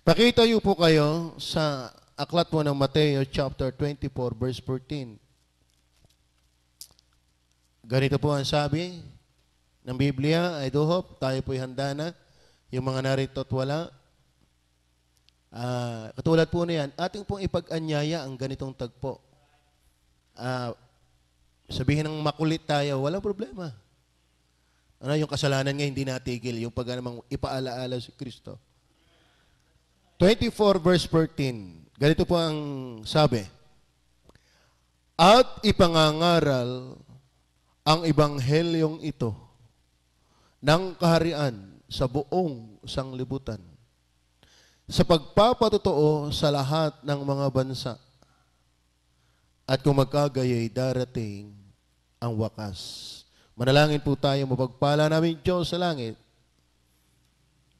Pakita yu po kayo sa aklat mo ng Mateo chapter 24 verse 14. Ganito po ang sabi ng Biblia, I do hope tayo po'y handa na. Yung mga narito at wala, uh, katulad po na yan, ating pong ipag-anyaya ang ganitong tagpo. Uh, sabihin ng makulit tayo, walang problema. Ano, yung kasalanan nga hindi natigil, yung pag namang ipaalaala si Kristo. 24 verse 14, ganito po ang sabi, At ipangangaral ang ibanghelyong ito ng kaharian sa buong sanglibutan sa pagpapatotoo sa lahat ng mga bansa at kung magkagayay darating ang wakas. Manalangin po tayo mapagpala namin Diyos sa langit.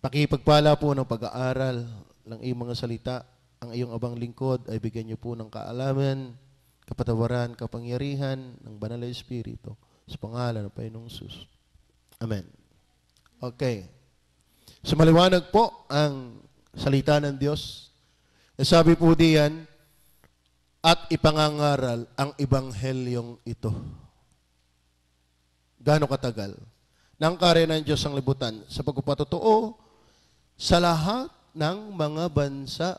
Pakipagpala po ng pag-aaral ng iyong mga salita, ang iyong abang lingkod ay bigyan niyo po ng kaalaman, kapatawaran, kapangyarihan ng banal na Espiritu sa pangalan ng Panginoong Sus. Amen. Okay. Sumaliwanag po ang salita ng Diyos. Eh, sabi po diyan, at ipangangaral ang ibanghelyong ito. Gaano katagal? Nang kare ng Diyos ang libutan sa pagpapatotoo sa lahat ng mga bansa.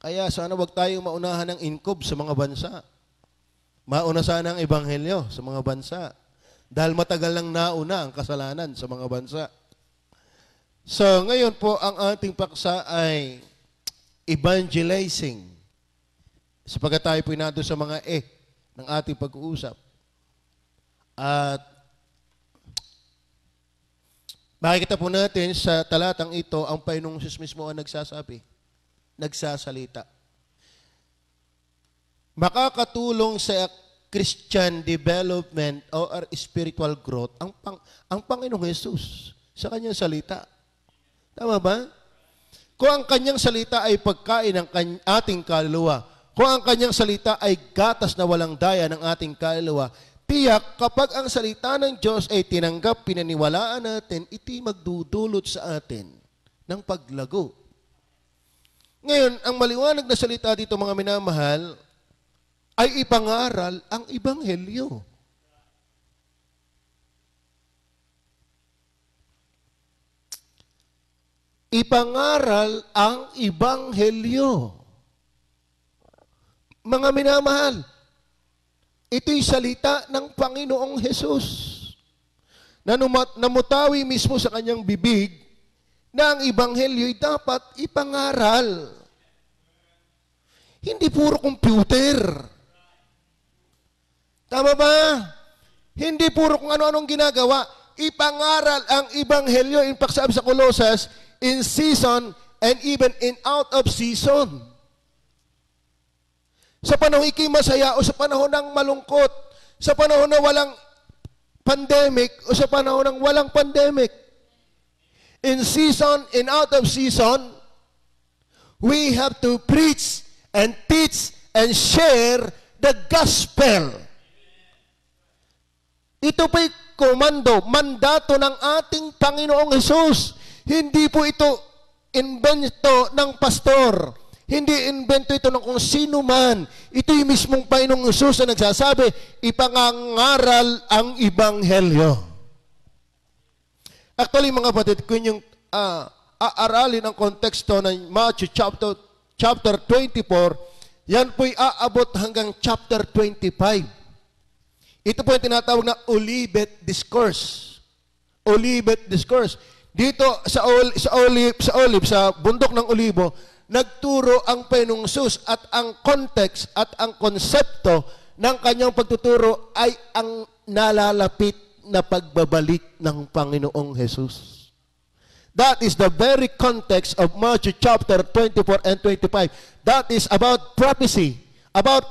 Kaya sana wag tayong maunahan ng inkob sa mga bansa. Mauna sana ang ebanghelyo sa mga bansa. Dahil matagal lang nauna ang kasalanan sa mga bansa. So, ngayon po ang ating paksa ay evangelizing. Sapagat tayo po sa mga eh ng ating pag-uusap. At Makikita po natin sa talatang ito, ang Panginoong Sis mismo ang nagsasabi, nagsasalita. Makakatulong sa Christian development or spiritual growth ang, pang, ang Panginoong Jesus sa kanyang salita. Tama ba? Kung ang kanyang salita ay pagkain ng ating kaluluwa, kung ang kanyang salita ay gatas na walang daya ng ating kaluluwa, Tiyak, kapag ang salita ng Diyos ay tinanggap, pinaniwalaan natin, iti magdudulot sa atin ng paglago. Ngayon, ang maliwanag na salita dito mga minamahal ay ipangaral ang Ibanghelyo. Ipangaral ang Ibanghelyo. Mga minamahal, Ito'y salita ng Panginoong Hesus na namutawi mismo sa kanyang bibig na ang Ibanghelyo'y dapat ipangaral. Hindi puro computer. Tama ba? Hindi puro kung ano-anong ginagawa. Ipangaral ang Ibanghelyo. In fact, sabi sa Colossus, in season and even in out of season. Sa panahon ikay masaya o sa panahon ng malungkot. Sa panahon na walang pandemic o sa panahon ng walang pandemic. In season in out of season, we have to preach and teach and share the gospel. Ito po'y komando, mandato ng ating Panginoong Hesus. Hindi po ito invento ng pastor. Hindi invento ito ng kung sino man. Ito yung mismong Panginoong Isus na nagsasabi, ipangangaral ang Ibanghelyo. Actually, mga kapatid, kung yung uh, aaralin ang konteksto ng Matthew chapter, chapter 24, yan po'y aabot hanggang chapter 25. Ito po yung tinatawag na Olivet Discourse. Olivet Discourse. Dito sa, ol, sa olive, sa olive, sa bundok ng olibo, nagturo ang penungsus at ang context at ang konsepto ng kanyang pagtuturo ay ang nalalapit na pagbabalik ng Panginoong Jesus. That is the very context of Matthew chapter 24 and 25. That is about prophecy, about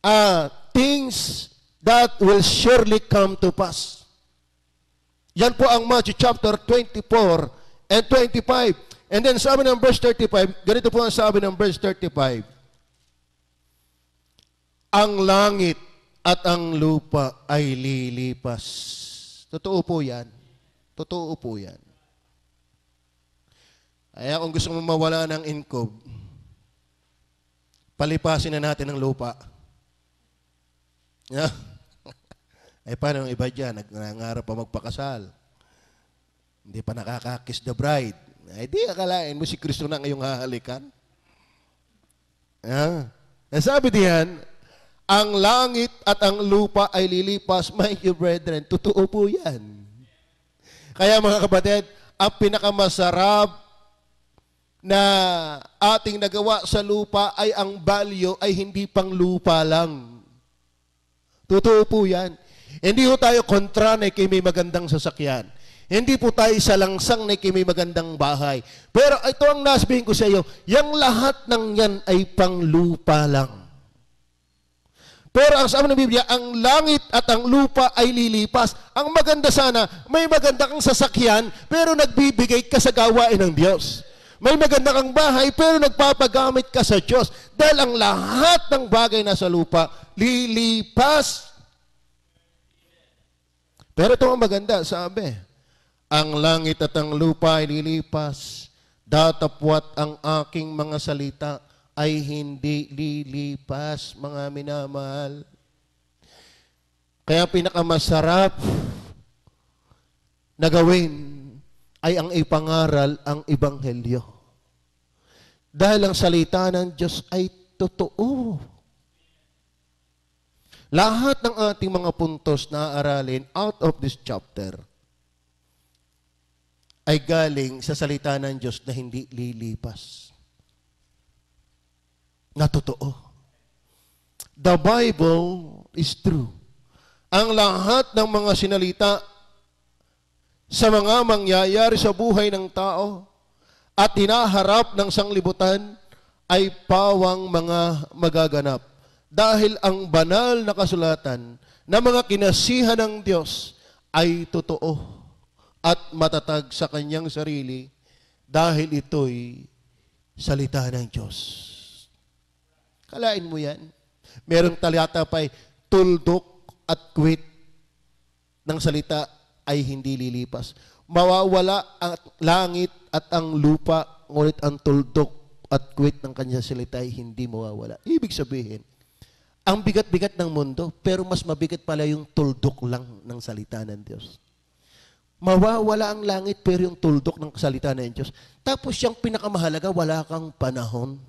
uh, things that will surely come to pass. Yan po ang Matthew chapter 24 and 25. And then sabi ng verse 35, ganito po ang sabi ng verse 35. Ang langit at ang lupa ay lilipas. Totoo po yan. Totoo po yan. Kaya kung gusto mong mawala ng income, palipasin na natin ang lupa. Yeah. ay paano yung iba dyan? Nangarap pa magpakasal. Hindi pa nakakakis the bride. Ay di, akalain mo si Kristo na ngayong hahalikan. Yeah. Eh, sabi diyan, ang langit at ang lupa ay lilipas, my you brethren. Totoo po yan. Kaya mga kapatid, ang pinakamasarap na ating nagawa sa lupa ay ang value ay hindi pang lupa lang. Totoo po yan. Hindi ho tayo kontra na kay may magandang sasakyan. Hindi po tayo isa lang sang na may magandang bahay. Pero ito ang nasabihin ko sa iyo, yung lahat ng yan ay panglupa lang. Pero ang sabi ng Biblia, ang langit at ang lupa ay lilipas. Ang maganda sana, may maganda kang sasakyan, pero nagbibigay ka sa gawain ng Diyos. May maganda kang bahay, pero nagpapagamit ka sa Diyos. Dahil ang lahat ng bagay na sa lupa, lilipas. Pero ito ang maganda, sabi. Ang langit at ang lupa ay lilipas, datapwat ang aking mga salita ay hindi lilipas, mga minamahal. Kaya pinakamasarap na gawin ay ang ipangaral ang Ebanghelyo. Dahil ang salita ng Diyos ay totoo. Lahat ng ating mga puntos na aralin out of this chapter – ay galing sa salita ng Diyos na hindi lilipas. Na totoo. The Bible is true. Ang lahat ng mga sinalita sa mga mangyayari sa buhay ng tao at hinaharap ng sanglibutan ay pawang mga magaganap. Dahil ang banal na kasulatan na mga kinasihan ng Diyos ay totoo at matatag sa kanyang sarili dahil ito'y salita ng Diyos. Kalain mo yan. Merong talata pa ay tuldok at kwit ng salita ay hindi lilipas. Mawawala ang langit at ang lupa, ngunit ang tuldok at kwit ng kanya salita ay hindi mawawala. Ibig sabihin, ang bigat-bigat ng mundo, pero mas mabigat pala yung tuldok lang ng salita ng Diyos. Mawawala ang langit pero yung tuldok ng salita ng Diyos. Tapos yung pinakamahalaga, wala kang panahon.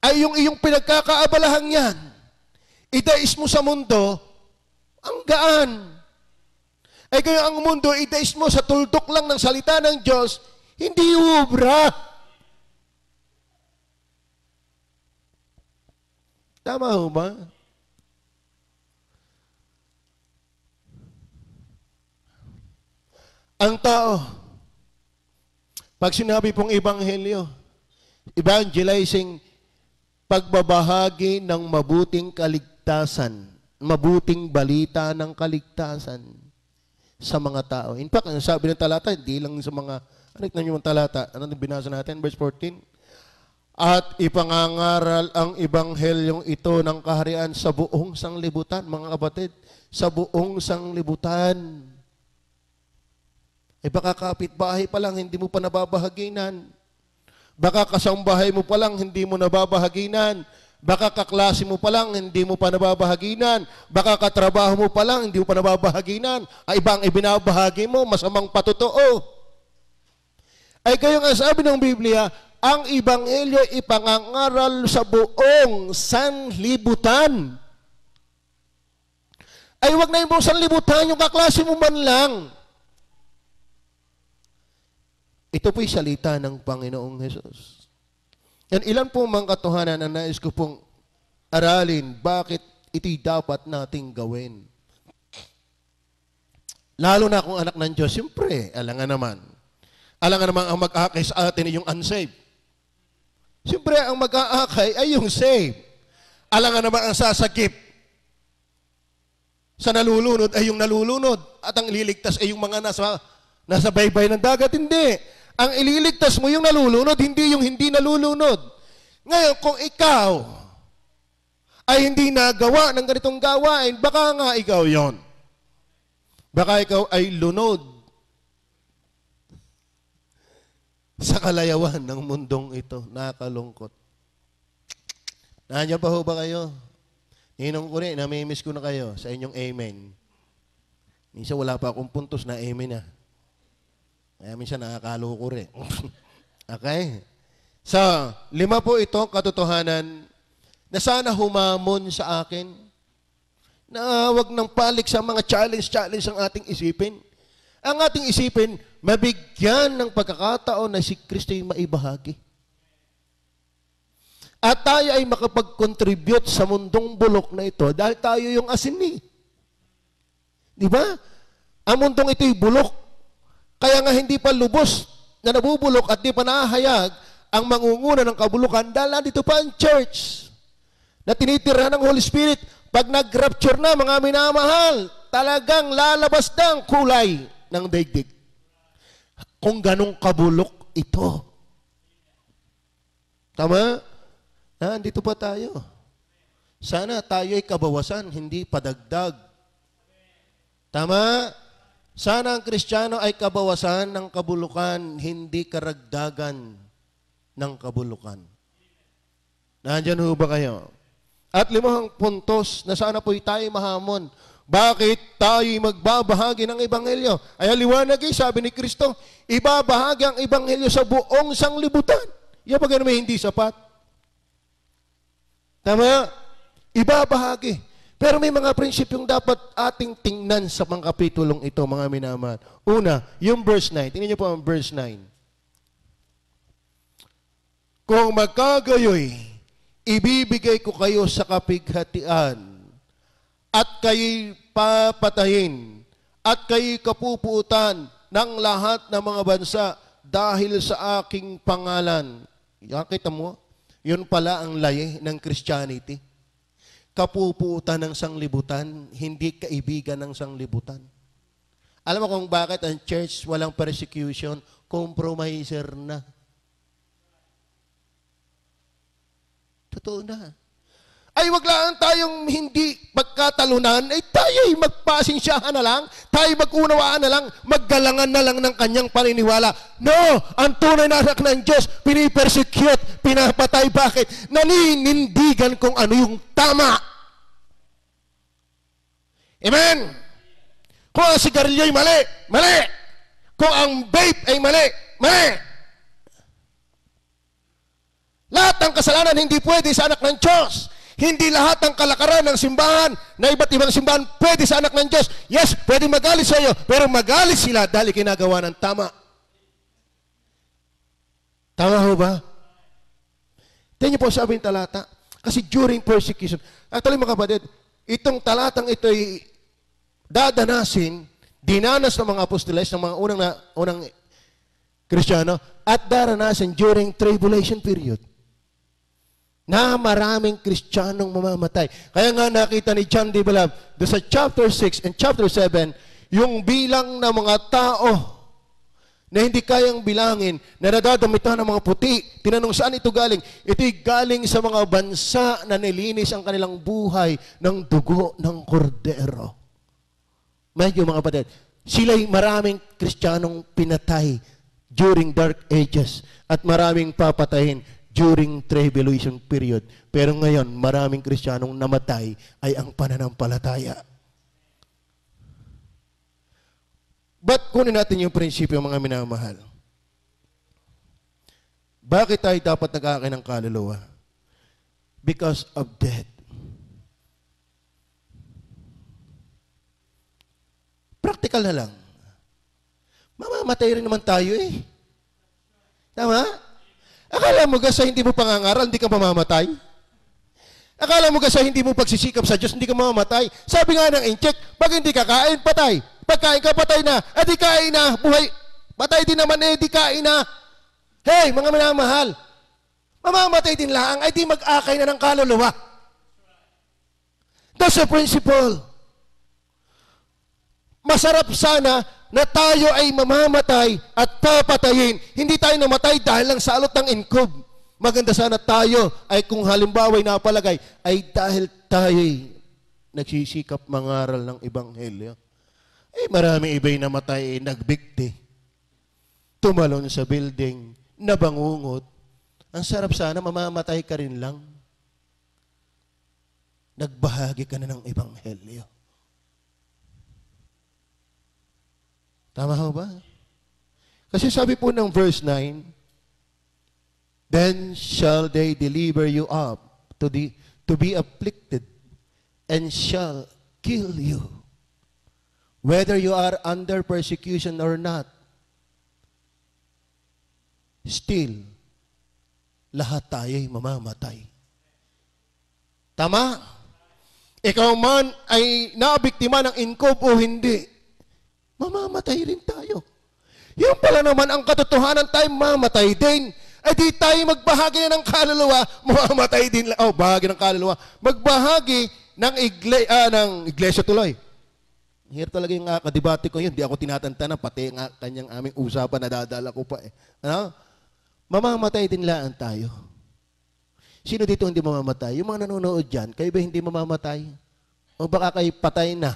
Ay yung iyong pinagkakaabalahan yan. Idais mo sa mundo, ang gaan. Ay kayo ang mundo, idais mo sa tuldok lang ng salita ng Diyos, hindi ubra. Tama ho ba? ang tao. Pag sinabi pong ebanghelyo, evangelizing pagbabahagi ng mabuting kaligtasan, mabuting balita ng kaligtasan sa mga tao. In fact, ang sabi ng talata, hindi lang sa mga, ano tignan yung talata, ano binasa natin, verse 14? At ipangangaral ang ebanghelyong ito ng kaharian sa buong sanglibutan, mga kapatid, sa buong sanglibutan. Eh baka kapitbahay pa lang, hindi mo pa nababahaginan. Baka kasambahay mo pa lang, hindi mo nababahaginan. Baka kaklase mo pa lang, hindi mo pa nababahaginan. Baka katrabaho mo pa lang, hindi mo pa nababahaginan. Ay ibang ibinabahagi mo, masamang patotoo. Ay kayo nga sabi ng Biblia, ang Ibanghelyo ipangangaral sa buong sanlibutan. Ay wag na yung buong sanlibutan, yung kaklase mo man lang. Ito po'y salita ng Panginoong Hesus. And ilan po mga katuhanan ang nais ko pong aralin bakit ito'y dapat nating gawin. Lalo na kung anak ng Diyos, siyempre, alangan naman. Alangan naman ang mag-aakay sa atin ay yung unsaved. Siyempre, ang mag-aakay ay yung saved. Alangan naman ang sasakip. Sa nalulunod ay yung nalulunod. At ang liligtas ay yung mga nasa, nasa baybay ng dagat. Hindi. Ang ililigtas mo yung nalulunod, hindi yung hindi nalulunod. Ngayon, kung ikaw ay hindi nagawa ng ganitong gawain, baka nga ikaw yon. Baka ikaw ay lunod sa kalayawan ng mundong ito. Nakalungkot. Nandiyan pa ho ba kayo? Ninong ko rin, namimiss ko na kayo sa inyong amen. Minsan wala pa akong puntos na amen ah. Kaya minsan nakakaloko rin. okay? So, lima po ito katotohanan na sana humamon sa akin na wag nang palik sa mga challenge-challenge ang ating isipin. Ang ating isipin, mabigyan ng pagkakataon na si Kristo yung maibahagi. At tayo ay makapag-contribute sa mundong bulok na ito dahil tayo yung asin ni. Di ba? Ang mundong ito'y bulok. Kaya nga hindi pa lubos na nabubulok at di pa nahahayag ang mangunguna ng kabulukan dahil nandito pa ang church na tinitira ng Holy Spirit. Pag nag-rapture na mga minamahal, talagang lalabas na ang kulay ng daigdig. Kung ganong kabulok ito. Tama? Nandito pa tayo. Sana tayo ay kabawasan, hindi padagdag. Tama? Sana ang Kristiyano ay kabawasan ng kabulukan, hindi karagdagan ng kabulukan. Nandiyan ho ba kayo? At limang puntos na sana po'y tayo mahamon. Bakit tayo magbabahagi ng Ebanghelyo? Ay aliwanag eh, sabi ni Kristo, ibabahagi ang Ebanghelyo sa buong sanglibutan. Yan ba hindi sapat? Tama? Ibabahagi. Pero may mga prinsipyong dapat ating tingnan sa mga kapitulong ito, mga minamahal. Una, yung verse 9. Tingnan niyo po ang verse 9. Kung magkagayoy, ibibigay ko kayo sa kapighatian at kayo papatayin at kayo kapuputan ng lahat ng mga bansa dahil sa aking pangalan. Nakita mo? Yun pala ang laye ng Christianity kapupuutan ng sanglibutan, hindi kaibigan ng sanglibutan. Alam mo kung bakit ang church walang persecution, compromiser na. Totoo na ay wag lang tayong hindi pagkatalunan, ay ay magpasinsyahan na lang, tayo magunawaan na lang, maggalangan na lang ng kanyang paniniwala. No! Ang tunay na anak ng Diyos, pinipersecute, pinapatay. Bakit? Naninindigan kung ano yung tama. Amen? Kung ang sigarilyo ay mali, mali. Kung ang vape ay mali, mali. Lahat ng kasalanan hindi pwede sa anak ng Diyos. Hindi lahat ng kalakaran ng simbahan na iba't ibang simbahan pwede sa anak ng Diyos. Yes, pwede magalit sa iyo, pero magalit sila dahil kinagawa ng tama. Tama ho ba? Tingnan niyo po sa ng talata. Kasi during persecution, actually mga kapatid, itong talatang ito ay dadanasin, dinanas ng mga apostoles, ng mga unang, na, unang Kristiyano, at daranasin during tribulation period na maraming Kristiyanong mamamatay. Kaya nga nakita ni John D. Balab, sa chapter 6 and chapter 7, yung bilang ng mga tao na hindi kayang bilangin, na nadadamitan ng mga puti. Tinanong saan ito galing? Ito'y galing sa mga bansa na nilinis ang kanilang buhay ng dugo ng kordero. Medyo mga kapatid, sila'y maraming Kristiyanong pinatay during dark ages at maraming papatayin during tribulation period. Pero ngayon, maraming Kristiyanong namatay ay ang pananampalataya. But kunin natin yung prinsipyo mga minamahal. Bakit tayo dapat nag-aakin ng kaluluwa? Because of death. Practical na lang. Mamamatay rin naman tayo eh. Tama? Akala mo ga sa hindi mo pangangaral, hindi ka mamamatay? Akala mo ga sa hindi mo pagsisikap sa Diyos, hindi ka mamamatay? Sabi nga ng incheck, pag hindi ka kain, patay. Pagkain ka, patay na. At ah, di kain na, buhay. Patay din naman eh, di kain na. Hey, mga minamahal, mamamatay din lang, ay di mag-akay na ng kaluluwa. That's the principle. Masarap sana na tayo ay mamamatay at papatayin. Hindi tayo namatay dahil lang sa alot ng inkob. Maganda sana tayo ay kung halimbawa ay napalagay, ay dahil tayo'y nagsisikap mangaral ng Ebanghelyo. Eh marami iba'y namatay, eh, nagbigti. Tumalon sa building, nabangungot. Ang sarap sana, mamamatay ka rin lang. Nagbahagi ka na ng Ebanghelyo. Tama ho ba? Kasi sabi po ng verse 9, Then shall they deliver you up to, the, to be afflicted and shall kill you, whether you are under persecution or not. Still, lahat tayo'y mamamatay. Tama? Ikaw man ay nabiktima ng inkob o hindi mamamatay rin tayo. Yung pala naman ang katotohanan tayo, mamatay din. Eh di tayo magbahagi ng kaluluwa, mamamatay din. Oh, bahagi ng kaluluwa. Magbahagi ng, igle, ah, ng iglesia tuloy. Here talaga yung uh, kadibate ko yun. Di ako tinatantana, pati nga kanyang aming usapan, na nadadala ko pa eh. Ano? Mamamatay din laan tayo. Sino dito hindi mamamatay? Yung mga nanonood dyan, kayo ba hindi mamamatay? O baka kayo patay na?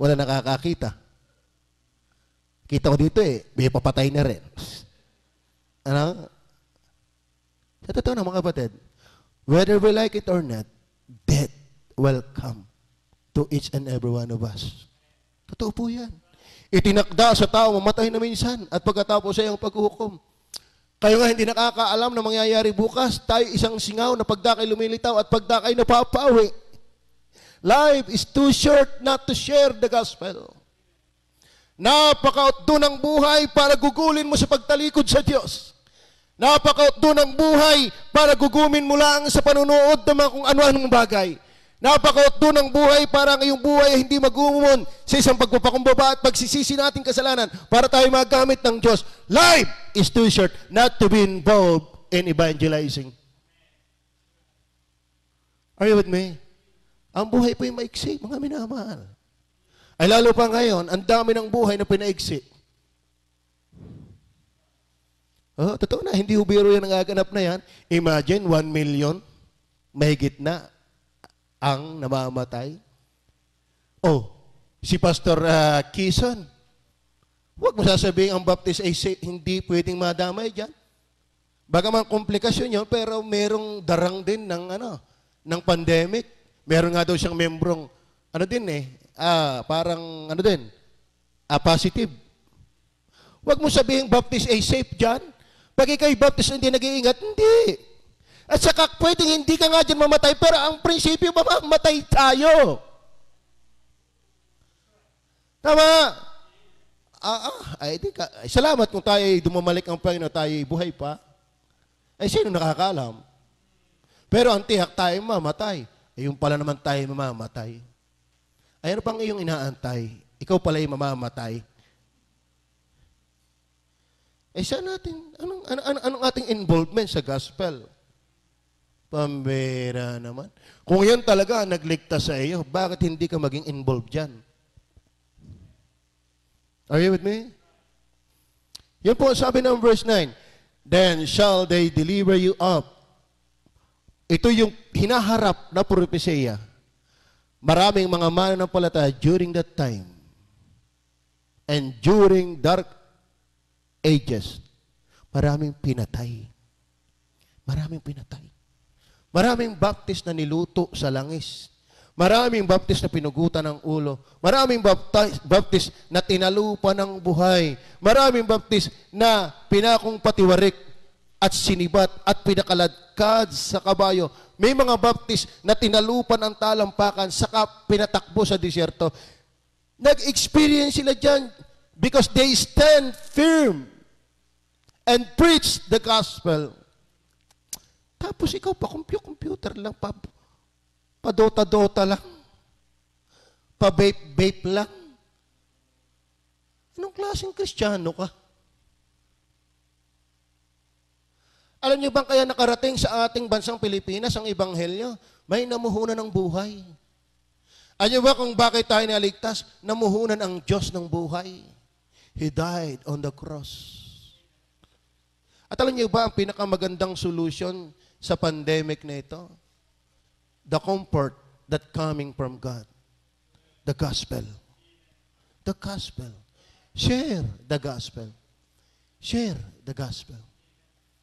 Wala nakakakita. Kita ko dito eh, may papatay na rin. Ano? Sa totoo na mga kapatid, whether we like it or not, death will come to each and every one of us. Totoo po yan. Itinakda sa tao, mamatay na minsan at pagkatapos ay ang paghuhukom. Kayo nga hindi nakakaalam na mangyayari bukas, tayo isang singaw na pagdakay lumilitaw at pagdakay napapawi. Life is too short not to share the gospel. Napakautdo ng buhay para gugulin mo sa pagtalikod sa Diyos. Napakautdo ng buhay para gugumin mo lang sa panunood ng mga kung ano-anong bagay. Napakautdo ng buhay para ang iyong buhay ay hindi magumon sa isang pagpapakumbaba at pagsisisi nating kasalanan para tayo magamit ng Diyos. Life is too short not to be involved in evangelizing. Are you with me? Ang buhay po ay maiksi, mga minamahal. Ay lalo pa ngayon, ang dami ng buhay na pinaiksi. Oh, totoo na, hindi hubiro yan ang aganap na yan. Imagine, 1 million, mahigit na ang namamatay. Oh, si Pastor uh, Kison, huwag mo sasabihin ang baptist ay hindi pwedeng madamay dyan. Baka mga komplikasyon yun, pero merong darang din ng, ano, ng pandemic. Meron nga daw siyang membrong, ano din eh, ah, parang ano din, a ah, positive. Huwag mo sabihin baptist ay safe dyan. Pag ikaw'y baptist hindi nag-iingat, hindi. At saka pwedeng hindi ka nga dyan mamatay, pero ang prinsipyo, ba mamatay tayo. Tama. Ah, ah, ay, di ka, ay, salamat kung tayo ay dumamalik ang Panginoon, tayo ay buhay pa. Ay, sino nakakalam? Pero ang tiyak tayo mamatay. Ayun pala naman tayo mamamatay. Ayan pang iyong inaantay. Ikaw pala'y mamamatay. Eh saan natin, anong, anong, anong, anong ating involvement sa gospel? Pambera naman. Kung yan talaga nagligtas sa iyo, bakit hindi ka maging involved dyan? Are you with me? Yun po sabi ng verse 9, Then shall they deliver you up. Ito yung hinaharap na propesya Maraming mga mananampalataya during that time and during dark ages, maraming pinatay. Maraming pinatay. Maraming baptist na niluto sa langis. Maraming baptist na pinugutan ng ulo. Maraming baptist, baptist na tinalupa ng buhay. Maraming baptist na pinakong patiwarik at sinibat at pinakaladkad sa kabayo. May mga baptist na tinalupan ang talampakan saka pinatakbo sa disyerto. Nag-experience sila dyan because they stand firm and preach the gospel. Tapos ikaw pa, computer lang, pa, padota-dota lang, pa-vape-vape lang. Anong klaseng kristyano ka? Alam niyo bang kaya nakarating sa ating bansang Pilipinas ang ebanghelyo? May namuhunan ng buhay. Alam niyo ba kung bakit tayo naligtas? Namuhunan ang Diyos ng buhay. He died on the cross. At alam niyo ba ang pinakamagandang solution sa pandemic na ito? The comfort that coming from God. The gospel. The gospel. Share the gospel. Share the gospel.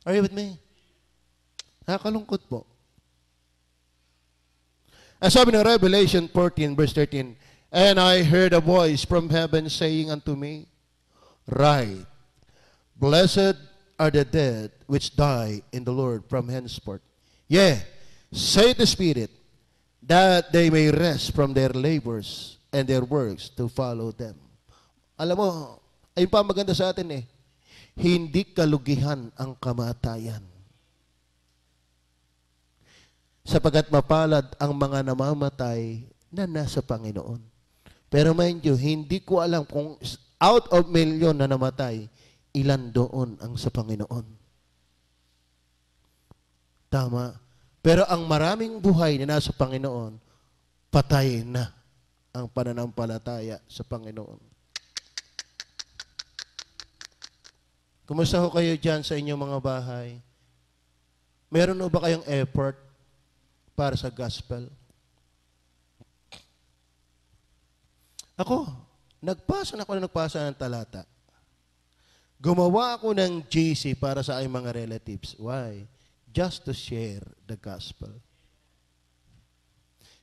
Are you with me? Nakakalungkot po. As sabi ng Revelation 14 verse 13, And I heard a voice from heaven saying unto me, Right, blessed are the dead which die in the Lord from henceforth. Yea, say the Spirit, that they may rest from their labors and their works to follow them. Alam mo, ayun pa maganda sa atin eh hindi kalugihan ang kamatayan. Sapagat mapalad ang mga namamatay na nasa Panginoon. Pero mind you, hindi ko alam kung out of million na namatay, ilan doon ang sa Panginoon. Tama. Pero ang maraming buhay na nasa Panginoon, patay na ang pananampalataya sa Panginoon. Kumusta ho kayo dyan sa inyong mga bahay? Meron ho ba kayong effort para sa gospel? Ako, nagpasa na ako na nagpasa ng talata. Gumawa ako ng JC para sa aking mga relatives. Why? Just to share the gospel.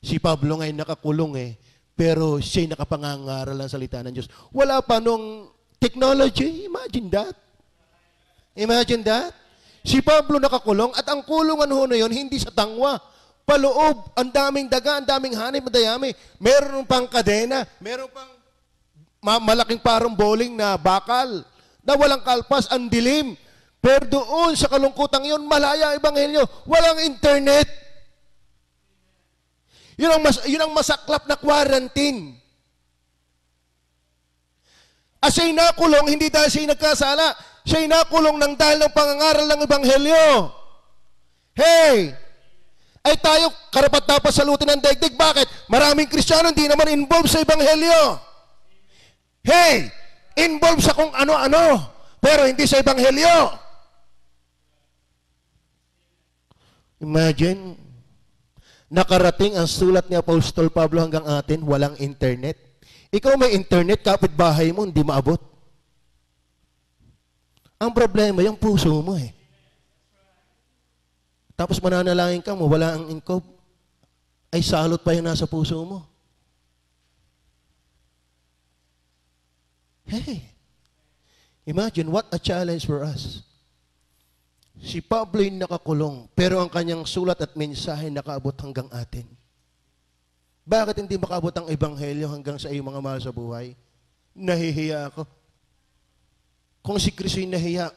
Si Pablo ngayon nakakulong eh, pero siya'y nakapangangaral ng salita ng Diyos. Wala pa nung technology. Imagine that. Imagine that. Si Pablo nakakulong at ang kulungan ho na yun, hindi sa tangwa. Paloob, ang daming daga, ang daming hanip, madayami. Meron pang kadena, meron pang ma- malaking parang bowling na bakal na walang kalpas, ang dilim. Pero doon sa kalungkutan yon malaya ang ebanghelyo, walang internet. Yun ang, mas, yun ang masaklap na quarantine. As siya'y nakulong, hindi dahil siya'y nagkasala. Siya'y nakulong ng dahil ng pangangaral ng Ebanghelyo. Hey! Ay tayo, karapat dapat salutin ng daigdig. Bakit? Maraming Kristiyano hindi naman involved sa Ebanghelyo. Hey! Involved sa kung ano-ano, pero hindi sa Ebanghelyo. Imagine, nakarating ang sulat ni Apostol Pablo hanggang atin, walang internet. Ikaw may internet, kapitbahay mo, hindi maabot. Ang problema, yung puso mo eh. Tapos mananalangin ka mo, wala ang inkob. Ay salot pa yung nasa puso mo. Hey, imagine what a challenge for us. Si Pablo'y nakakulong, pero ang kanyang sulat at mensahe nakaabot hanggang atin. Bakit hindi makaabot ang ebanghelyo hanggang sa iyong mga mahal sa buhay? Nahihiya ako. Kung si Kristo'y nahiya,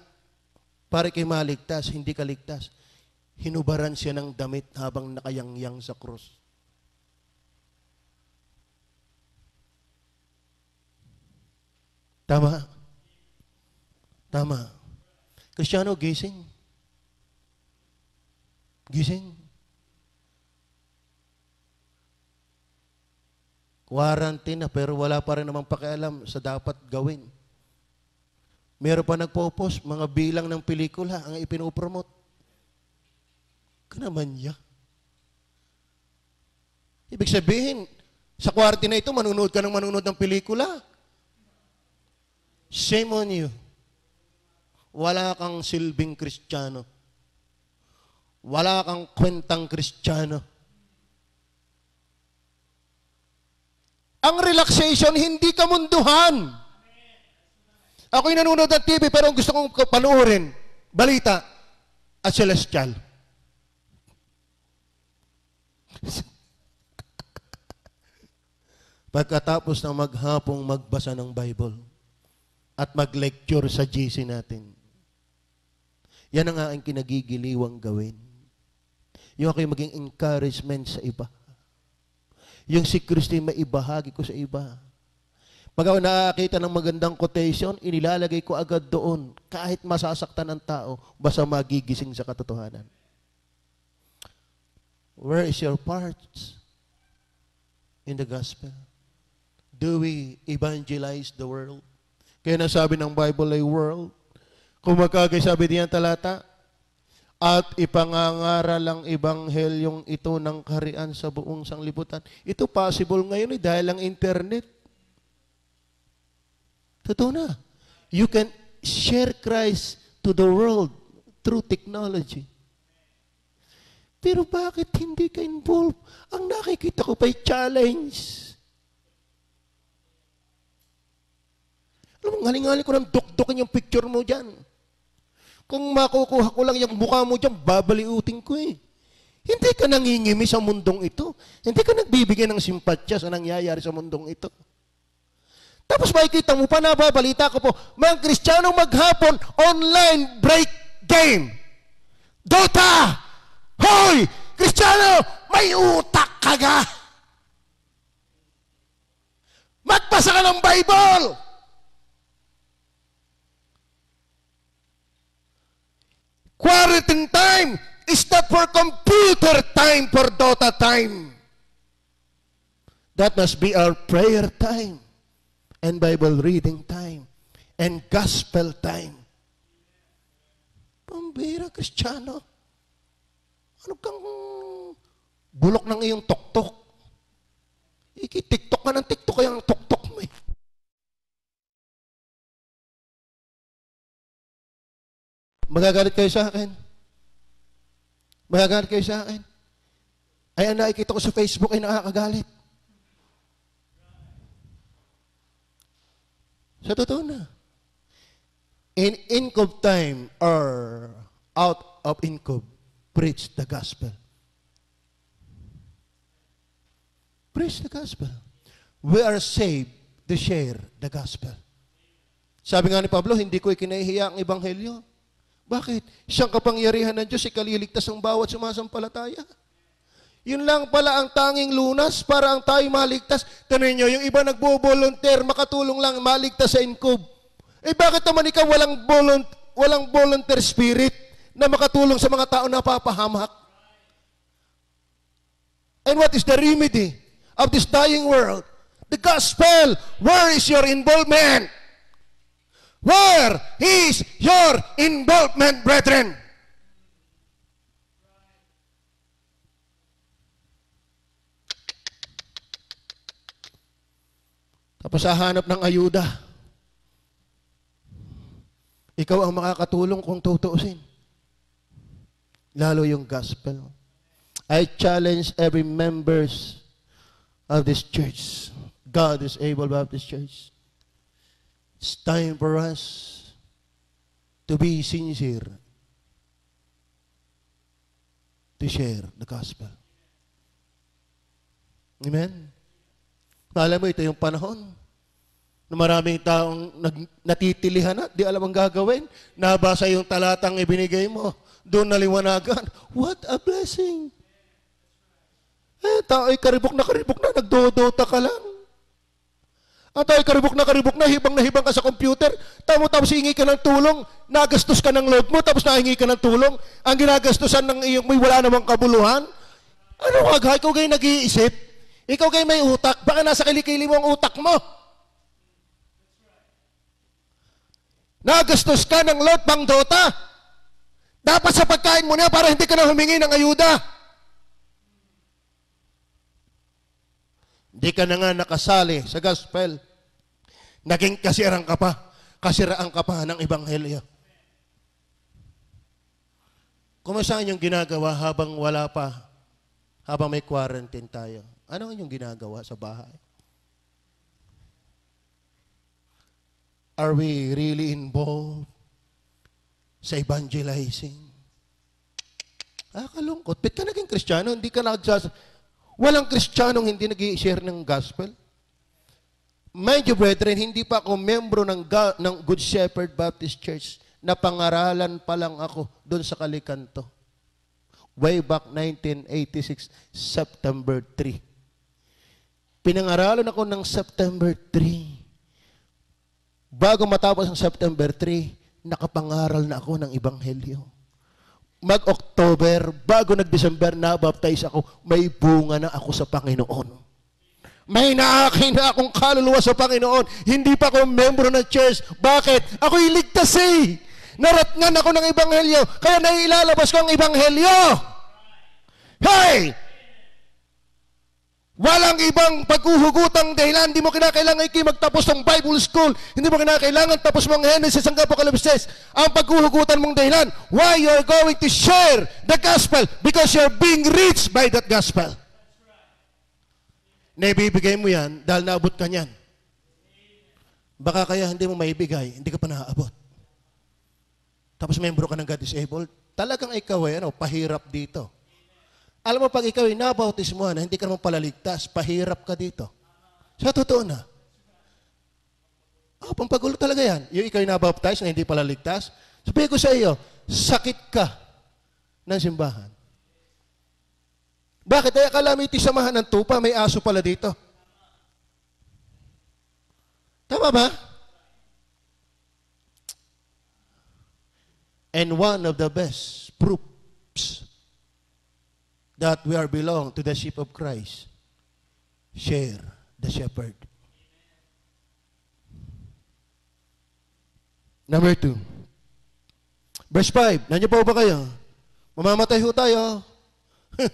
pare kay maligtas, hindi kaligtas, hinubaran siya ng damit habang nakayangyang sa krus. Tama. Tama. Kristiyano, gising. Gising. Quarantine na pero wala pa rin namang pakialam sa dapat gawin. Meron pa nagpo-post, mga bilang ng pelikula ang ipinopromote. Kanaman niya. Ibig sabihin, sa kwarte na ito, manunood ka ng manunood ng pelikula. Shame on you. Wala kang silbing kristyano. Wala kang kwentang kristyano. Ang relaxation, hindi ka munduhan. Ako'y nanonood ng TV pero ang gusto kong panoorin balita at celestial. Pagkatapos na maghapong magbasa ng Bible at mag-lecture sa GC natin, yan ang aking kinagigiliwang gawin. Yung aking maging encouragement sa iba. Yung si Kristo maibahagi ko sa iba. Pag ako nakakita ng magandang quotation, inilalagay ko agad doon. Kahit masasaktan ng tao, basta magigising sa katotohanan. Where is your part in the gospel? Do we evangelize the world? Kaya nasabi ng Bible ay world. Kung magkagay sabi diyan talata, at ipangangaral ang ebanghelyong ito ng karian sa buong sanglibutan. Ito possible ngayon eh, dahil ang internet. Totoo na. You can share Christ to the world through technology. Pero bakit hindi ka involved? Ang nakikita ko pa'y challenge. Alam mo, halingali ko ng dukdukan yung picture mo dyan. Kung makukuha ko lang yung mukha mo dyan, babaliutin ko eh. Hindi ka nangingimi sa mundong ito. Hindi ka nagbibigay ng simpatya sa nangyayari sa mundong ito. Tapos makikita mo pa na ba, balita ko po, mga Kristiyanong maghapon, online break game. Dota! Hoy! Kristiyano, may utak ka ga! Magbasa ka ng Bible! Quarantine time is not for computer time, for Dota time. That must be our prayer time and Bible reading time, and gospel time. Pambira, Kristiyano. Ano kang bulok ng iyong tok-tok? Iki-tiktok ka ng tiktok kaya ang tok-tok mo eh. Magagalit kayo sa akin? Magagalit kayo sa akin? Ay, nakikita ko sa Facebook ay nakakagalit. Sa totoo na. In incob time or out of incob, preach the gospel. Preach the gospel. We are saved to share the gospel. Sabi nga ni Pablo, hindi ko ikinahihiya ang ebanghelyo. Bakit? Siyang kapangyarihan ng Diyos, ikaliligtas ang bawat sumasampalataya. Yun lang pala ang tanging lunas para ang tayo maligtas. Tanay nyo, yung iba nagbo-volunteer, makatulong lang maligtas sa inkob. Eh bakit naman ikaw walang, volunt- walang volunteer spirit na makatulong sa mga tao na papahamak? And what is the remedy of this dying world? The gospel. Where is your involvement? Where is your involvement, brethren? Tapos hahanap ng ayuda. Ikaw ang makakatulong kung tutuusin. Lalo yung gospel. I challenge every members of this church. God is able this Church. It's time for us to be sincere to share the gospel. Amen? Alam mo, ito yung panahon na maraming taong nag, natitilihan na, di alam ang gagawin. Nabasa yung talatang ibinigay mo. Doon naliwanagan. What a blessing! Eh, tao ay karibok na karibok na, nagdodota ka lang. Ang tao ay karibok na karibok na, hibang na hibang ka sa computer, tamo tapos hingi ka ng tulong, nagastos ka ng load mo, tapos nahingi ka ng tulong, ang ginagastosan ng iyong may wala namang kabuluhan, ano wag, ikaw kayo nag-iisip? Ikaw kay may utak, baka nasa kilikili mo ang utak mo. Nagastos ka ng Lord dota. Dapat sa pagkain mo na para hindi ka na humingi ng ayuda. Hindi ka na nga nakasali sa gospel. Naging kasirang ka pa. Kasiraan ka pa ng ebanghelyo. Kumasaan yung ginagawa habang wala pa, habang may quarantine tayo. Ano ang inyong ginagawa sa bahay? Are we really involved sa evangelizing? Ah, kalungkot. Ba't ka naging kristyano? Hindi ka nagsas... Walang kristyanong hindi nag share ng gospel. Mind you, brethren, hindi pa ako membro ng, Ga- ng Good Shepherd Baptist Church na pangaralan pa lang ako doon sa Kalikanto. Way back 1986, September 3 pinangaralan ako ng September 3. Bago matapos ang September 3, nakapangaral na ako ng Ibanghelyo. Mag-October, bago nag-December, nabaptize ako, may bunga na ako sa Panginoon. May naakin na akong kaluluwa sa Panginoon. Hindi pa ako membro ng church. Bakit? Ako'y ligtas eh. Naratnan ako ng Ebanghelyo. Kaya nailalabas ko ang Ebanghelyo. Hey! Walang ibang paghuhugutang dahilan. Hindi mo kinakailangan iki magtapos ng Bible school. Hindi mo kinakailangan tapos mong Genesis hanggang Apocalypse. Ang paghuhugutan mong dahilan, why you're going to share the gospel because you're being reached by that gospel. Right. Naibibigay mo yan dahil naabot ka niyan. Baka kaya hindi mo maibigay, hindi ka pa naaabot. Tapos membro ka ng God-disabled, talagang ikaw ay ano, pahirap dito. Alam mo, pag ikaw ay nabautismuhan na hindi ka naman palaligtas, pahirap ka dito. Sa totoo na. Oh, pampagulo talaga yan. Yung ikaw ay nabaptize na hindi palaligtas, sabihin ko sa iyo, sakit ka ng simbahan. Bakit? Ay, kalamiti samahan ng tupa, may aso pala dito. Tama ba? And one of the best proofs that we are belong to the sheep of Christ, share the shepherd. Number two. Verse 5. Nandiyo pa ba kayo? Mamamatay ho tayo.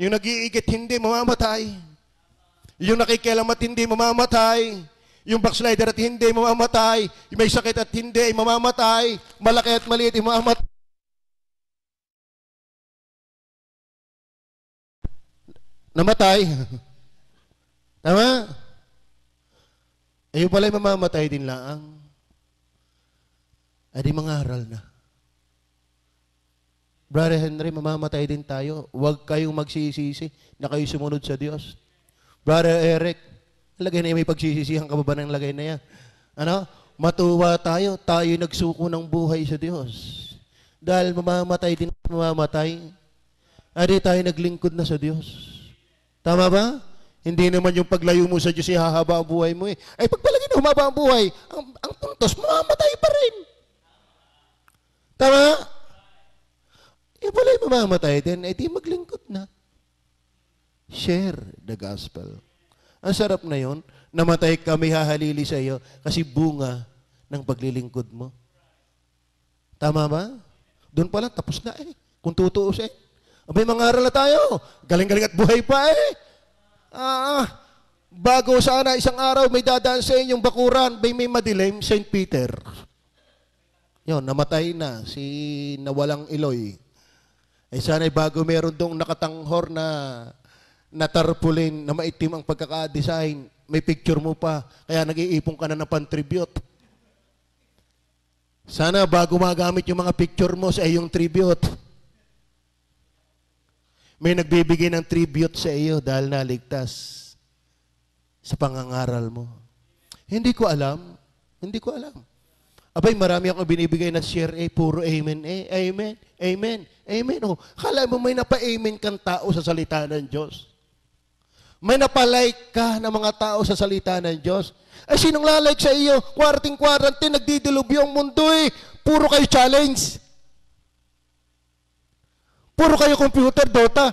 Yung nag-iigit hindi, mamamatay. Yung nakikilamat hindi, mamamatay. Yung backslider at hindi, mamamatay. Yung may sakit at hindi, mamamatay. Malaki at maliit, mamamatay. namatay. Tama? Eh, yung pala'y mamamatay din laang. Ay, di mangaral na. Brother Henry, mamamatay din tayo. Huwag kayong magsisisi na kayo sumunod sa Diyos. Brother Eric, lagay na yan, may pagsisisihan ka ba ba ng lagay na yan? Ano? Matuwa tayo, tayo nagsuko ng buhay sa Diyos. Dahil mamamatay din, mamamatay. Adi tayo naglingkod na sa Diyos. Tama ba? Hindi naman yung paglayo mo sa Diyos, ihahaba ang buhay mo eh. Ay, pagpalagi na humaba ang buhay, ang, ang puntos, mamamatay pa rin. Tama? Eh, pala'y mamamatay din. Eh, di maglingkod na. Share the gospel. Ang sarap na yon. Namatay kami hahalili sa iyo kasi bunga ng paglilingkod mo. Tama ba? Doon pala, tapos na eh. Kung tutuusin. Eh. Abay, mangaral na tayo. Galing-galing at buhay pa eh. Ah, Bago sana isang araw may dadaan sa inyong bakuran, may may madilim, St. Peter. Yon, namatay na si nawalang Iloy. Eh sana bago meron dong nakatanghor na natarpulin na maitim ang pagkaka may picture mo pa, kaya nag-iipon ka na ng pantribute. Sana bago magamit yung mga picture mo sa iyong tribute, may nagbibigay ng tribute sa iyo dahil naligtas sa pangangaral mo. Hindi ko alam. Hindi ko alam. Abay, marami akong binibigay na share eh. Puro amen eh. Amen. Amen. Amen. Oh, kala mo may napa-amen kang tao sa salita ng Diyos. May napalike ka ng mga tao sa salita ng Diyos. Ay, eh, sinong lalike sa iyo? Quarting quarantine, nagdidilubyo ang mundo eh. Puro kayo challenge. Puro kayo computer, Dota.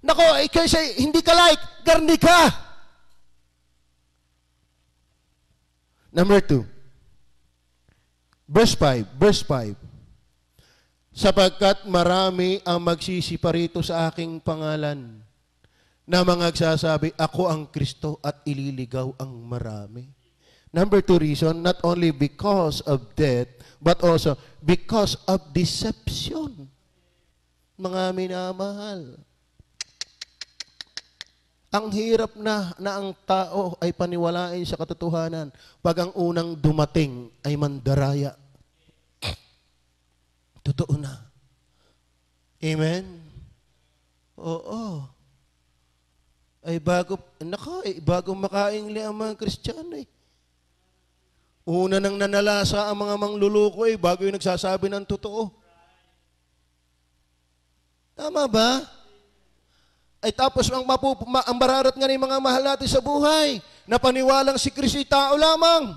Nako, eh, kasi hindi ka like, Garnica. Number two. Verse 5, verse 5. Sapagkat marami ang magsisiparito sa aking pangalan na mga nagsasabi, ako ang Kristo at ililigaw ang marami. Number two reason, not only because of death, but also because of deception mga minamahal. Ang hirap na na ang tao ay paniwalain sa katotohanan pag ang unang dumating ay mandaraya. Totoo na. Amen? Oo. Ay bago, naka, ay eh, bago makaingli ang mga Kristiyano eh. Una nang nanalasa ang mga mangluluko eh, bago yung nagsasabi ng totoo. Tama ba? Ay tapos ang, mapup- ma- ang bararat nga ng mga mahal natin sa buhay, na paniwalang si Kristo tao lamang.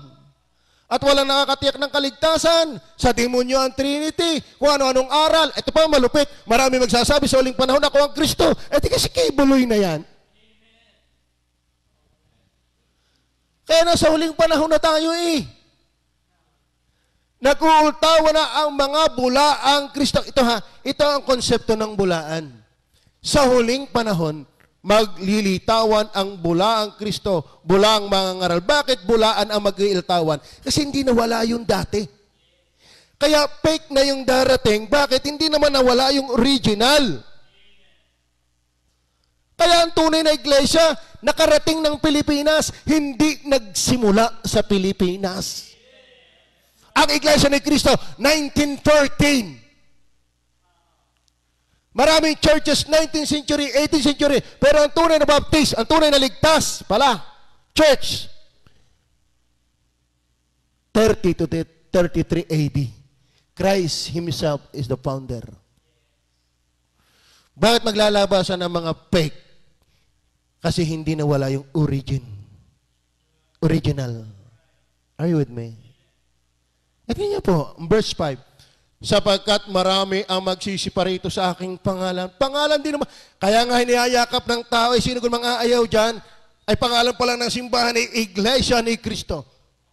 At walang nakakatiyak ng kaligtasan sa demonyo ang Trinity, kung ano-anong aral. Ito pa malupit. Marami magsasabi sa uling panahon, ako ang Kristo. E di kasi kibuloy na yan. Kaya nasa huling panahon na tayo eh. Nagkuultawa na ang mga bulaang Kristo. Ito ha, ito ang konsepto ng bulaan. Sa huling panahon, maglilitawan ang bulaang Kristo, bulaang mga ngaral. Bakit bulaan ang maglilitawan? Kasi hindi nawala yung dati. Kaya fake na yung darating. Bakit? Hindi naman nawala yung original. Kaya ang tunay na iglesia, nakarating ng Pilipinas, hindi nagsimula sa Pilipinas ang Iglesia ni Cristo, 1913. Maraming churches, 19th century, 18th century, pero ang tunay na baptist, ang tunay na ligtas, pala, church, 30 to 33 AD. Christ Himself is the founder. Bakit maglalabasan ng mga fake? Kasi hindi nawala yung origin. Original. Are you with me? Sabi niya po, verse 5, sapagkat marami ang magsisiparito sa aking pangalan. Pangalan din naman. Kaya nga hinihayakap ng tao, eh, sino kung mga ayaw dyan, ay pangalan pa lang ng simbahan ay Iglesia ni Kristo.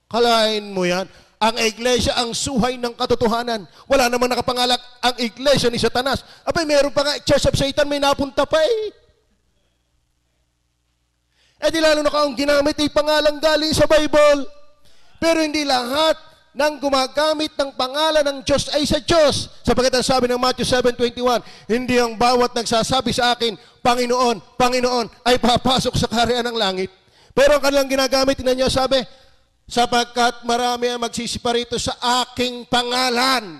Kalain mo yan. Ang iglesia ang suhay ng katotohanan. Wala namang nakapangalak ang iglesia ni Satanas. Abay, meron pa nga Church of Satan, may napunta pa eh. Eh di lalo na kaong ginamit ay pangalang galing sa Bible. Pero hindi lahat nang gumagamit ng pangalan ng Diyos ay sa Diyos. Sapagat ang sabi ng Matthew 7.21, hindi ang bawat nagsasabi sa akin, Panginoon, Panginoon, ay papasok sa kaharian ng langit. Pero ang kanilang ginagamit, tinan niya sabi, sapagkat marami ang magsisipa rito sa aking pangalan.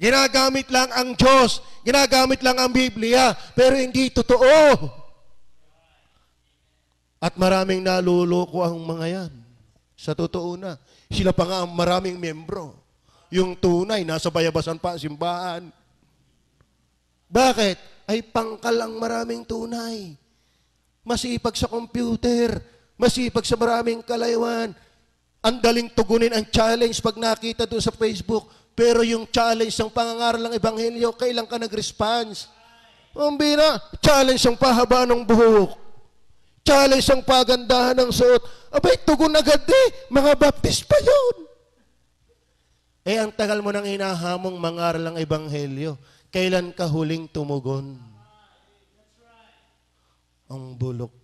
Ginagamit lang ang Diyos, ginagamit lang ang Biblia, pero hindi totoo. At maraming naluloko ang mga yan. Sa totoo na, sila pa nga ang maraming membro. Yung tunay, nasa bayabasan pa ang simbahan. Bakit? Ay pangkal ang maraming tunay. Masipag sa computer, masipag sa maraming kalayuan. Ang daling tugunin ang challenge pag nakita doon sa Facebook. Pero yung challenge ng pangangaral ng Ebanghelyo, kailan ka nag-response? Ang challenge ng pahaba ng buhok. Tsala isang pagandahan ng suot. Abay, tugon agad eh. Mga baptist pa yun. Eh, ang tagal mo nang hinahamong mangaral ang ebanghelyo. Kailan ka huling tumugon? Ang bulok.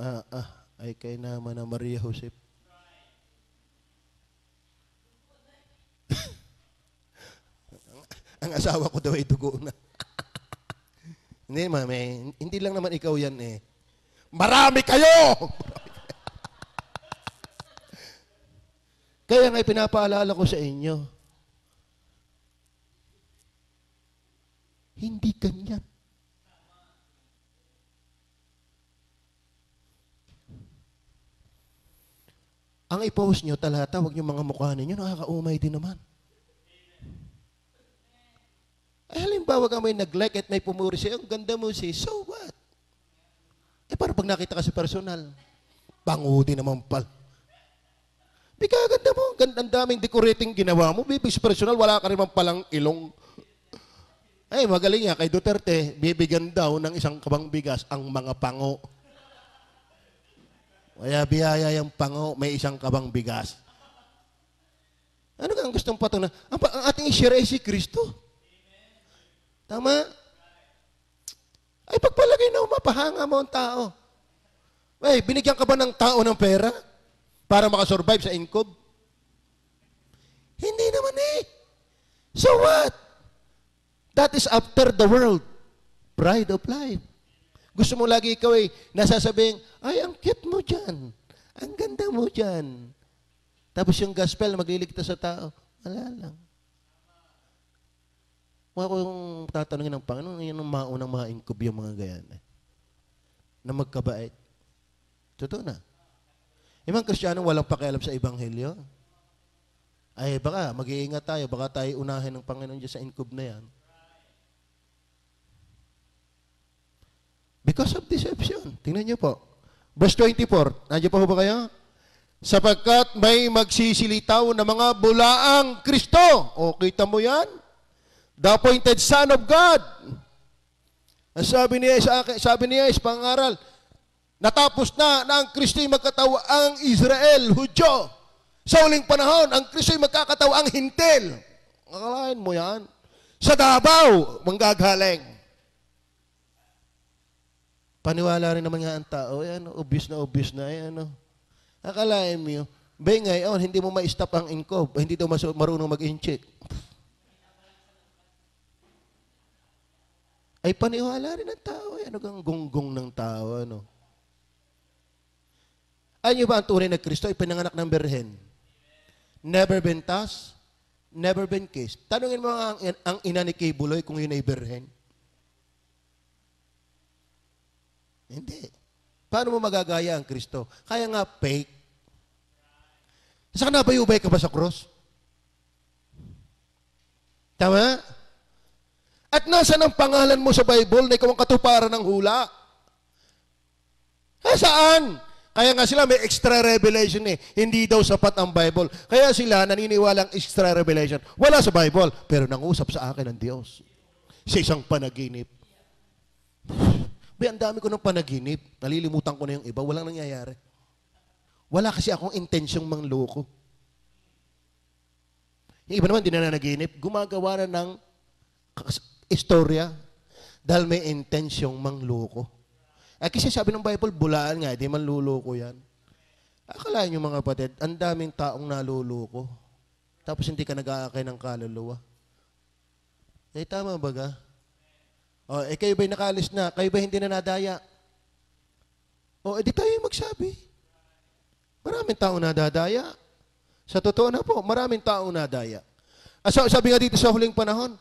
Ah, ah, ay kay naman na Maria Josep. ang, asawa ko daw ay tugon na. hindi, mami. Hindi lang naman ikaw yan eh. Marami kayo! Kaya nga'y pinapaalala ko sa inyo, hindi ganyan. Ang i-post nyo, talata, huwag nyo mga mukha ninyo, nakakaumay din naman. Eh, halimbawa ka may nag-like at may pumuri sa'yo, ang ganda mo si, so what? Eh, para pag nakita ka sa personal, pangudi naman pal. Bigaganda mo. Ganda, ang daming decorating ginawa mo. Bibig sa personal, wala ka rin palang ilong. Ay, magaling yan. Kay Duterte, bibigyan daw ng isang kabang bigas ang mga pango. Kaya biyaya yung pango, may isang kabang bigas. Ano ka ang gustong patong na? Ang, ang ating ishira ay si Kristo. Tama? Ay pagpalagay na umapahanga mo ang tao. Ay, binigyan ka ba ng tao ng pera para makasurvive sa inkob? Hindi naman eh. So what? That is after the world. Pride of life. Gusto mo lagi ikaw ay eh, nasasabing, ay, ang cute mo dyan. Ang ganda mo dyan. Tapos yung gospel, magliligtas sa tao. Wala lang. Mga kung tatanungin ng Panginoon, yun ang maunang maingkob yung mga ganyan. Eh. Na magkabait. Totoo na. Ibang Kristiyano walang pakialam sa Ebanghelyo. Ay baka, mag-iingat tayo. Baka tayo unahin ng Panginoon Diyos sa inkob na yan. Because of deception. Tingnan niyo po. Verse 24. Nandiyo pa ho ba kayo? Sapagkat may magsisilitaw na mga bulaang Kristo. O, kita mo yan? The appointed Son of God. Ang sabi sa akin, sabi niya Yes, pangaral, natapos na na ang Kristo'y magkatawa ang Israel, Hudyo. Sa uling panahon, ang Kristo ay magkakatawa ang Hintil. Akalain mo yan. Sa Davao, manggagaling. Paniwala rin naman nga ang tao, yan, obvious na obvious na, yan, ano. Akalain mo, Bengay, oh, hindi mo ma-stop ang inkob. Hindi daw marunong mag-incheck. ay paniwala rin eh. ano ng tao. Ano kang gonggong ng tao, ano? Alam ba ang tunay na Kristo ay pinanganak ng berhen? Never been touched, never been kissed. Tanungin mo ang, ang ina ni Kibuloy kung yun ay berhen. Hindi. Paano mo magagaya ang Kristo? Kaya nga fake. Saan nabayubay ka ba sa cross? Tama? Tama? At nasa ang pangalan mo sa Bible na ikaw ang katuparan ng hula? Ha, saan? Kaya nga sila may extra revelation eh. Hindi daw sapat ang Bible. Kaya sila naniniwala ang extra revelation. Wala sa Bible, pero nangusap sa akin ang Diyos. Sa isang panaginip. May ang dami ko ng panaginip. Nalilimutan ko na yung iba. Walang nangyayari. Wala kasi akong intensyong mangloko. Yung iba naman, di na nanaginip. Gumagawa na ng istorya dahil may intensyong mangloko. Eh, kasi sabi ng Bible, bulaan nga, di manluloko yan. Akalain nyo mga kapatid, ang daming taong naluluko. Tapos hindi ka nag-aakay ng kaluluwa. Eh, tama ba ka? O, oh, eh, kayo ba'y nakalis na? Kayo ba hindi na nadaya? O, oh, edi eh, tayo yung magsabi. Maraming taong nadadaya. Sa totoo na po, maraming taong nadaya. Ah, so, sabi nga dito sa huling panahon,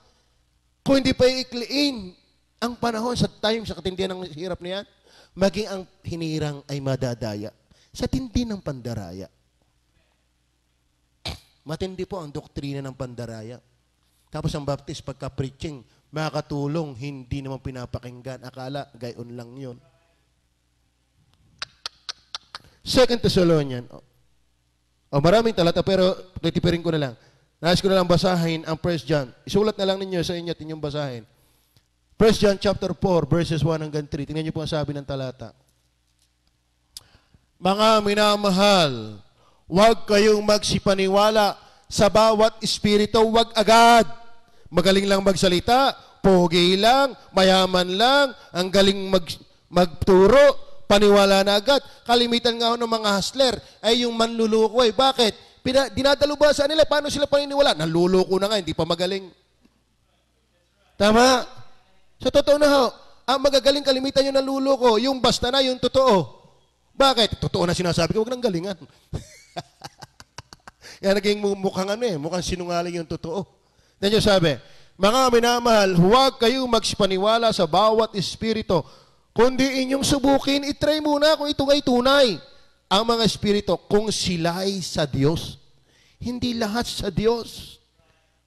kung hindi pa iikliin ang panahon sa time, sa katindihan ng hirap na yan, maging ang hinirang ay madadaya sa tindi ng pandaraya. Matindi po ang doktrina ng pandaraya. Tapos ang baptist, pagka-preaching, makakatulong, hindi naman pinapakinggan. Akala, gayon lang yon. Second Thessalonian. O, oh, oh, maraming talata, pero titipirin ko na lang. Nais ko na lang basahin ang 1 John. Isulat na lang ninyo sa inyo at inyong basahin. 1 John chapter 4 verses 1 hanggang 3. Tingnan niyo po ang sabi ng talata. Mga minamahal, huwag kayong magsipaniwala sa bawat espiritu, huwag agad. Magaling lang magsalita, pogi lang, mayaman lang, ang galing mag, magturo, paniwala na agad. Kalimitan nga ng mga hustler ay yung manluluko eh. Bakit? Pina, dinadalubasan nila, paano sila paniniwala? Naluloko na nga, hindi pa magaling. Tama? Sa totoo na ho, ang magagaling kalimitan yung naluloko, yung basta na, yung totoo. Bakit? Totoo na sinasabi ko, huwag nang galingan. Kaya naging mukhang ano eh, mukhang sinungaling yung totoo. Then yung sabi, mga minamahal, huwag kayong magsipaniwala sa bawat espiritu, kundi inyong subukin, itry muna kung ito ay tunay ang mga espiritu kung sila'y sa Diyos. Hindi lahat sa Diyos.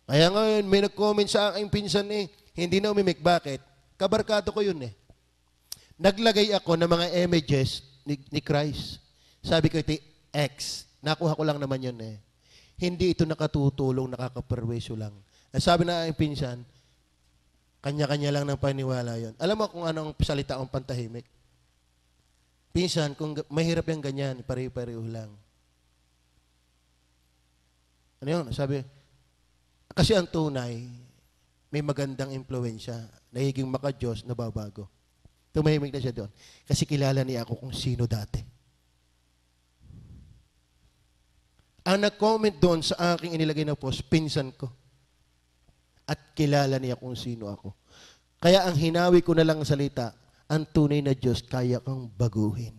Kaya ngayon, may nag-comment sa aking pinsan eh, hindi na umimik. Bakit? Kabarkado ko yun eh. Naglagay ako ng mga images ni, ni Christ. Sabi ko ito, X. Nakuha ko lang naman yun eh. Hindi ito nakatutulong, nakakaperweso lang. At sabi na aking pinsan, kanya-kanya lang ng paniwala yon. Alam mo kung anong salita ang pantahimik? Pinsan, kung mahirap yung ganyan, pare-pareho lang. Ano yun? Sabi, kasi ang tunay, may magandang impluensya, nahiging maka-Diyos, nababago. Tumahimik na siya doon. Kasi kilala niya ako kung sino dati. Ang nag-comment doon sa aking inilagay na post, pinsan ko. At kilala niya kung sino ako. Kaya ang hinawi ko na lang salita, ang tunay na Diyos, kaya kang baguhin.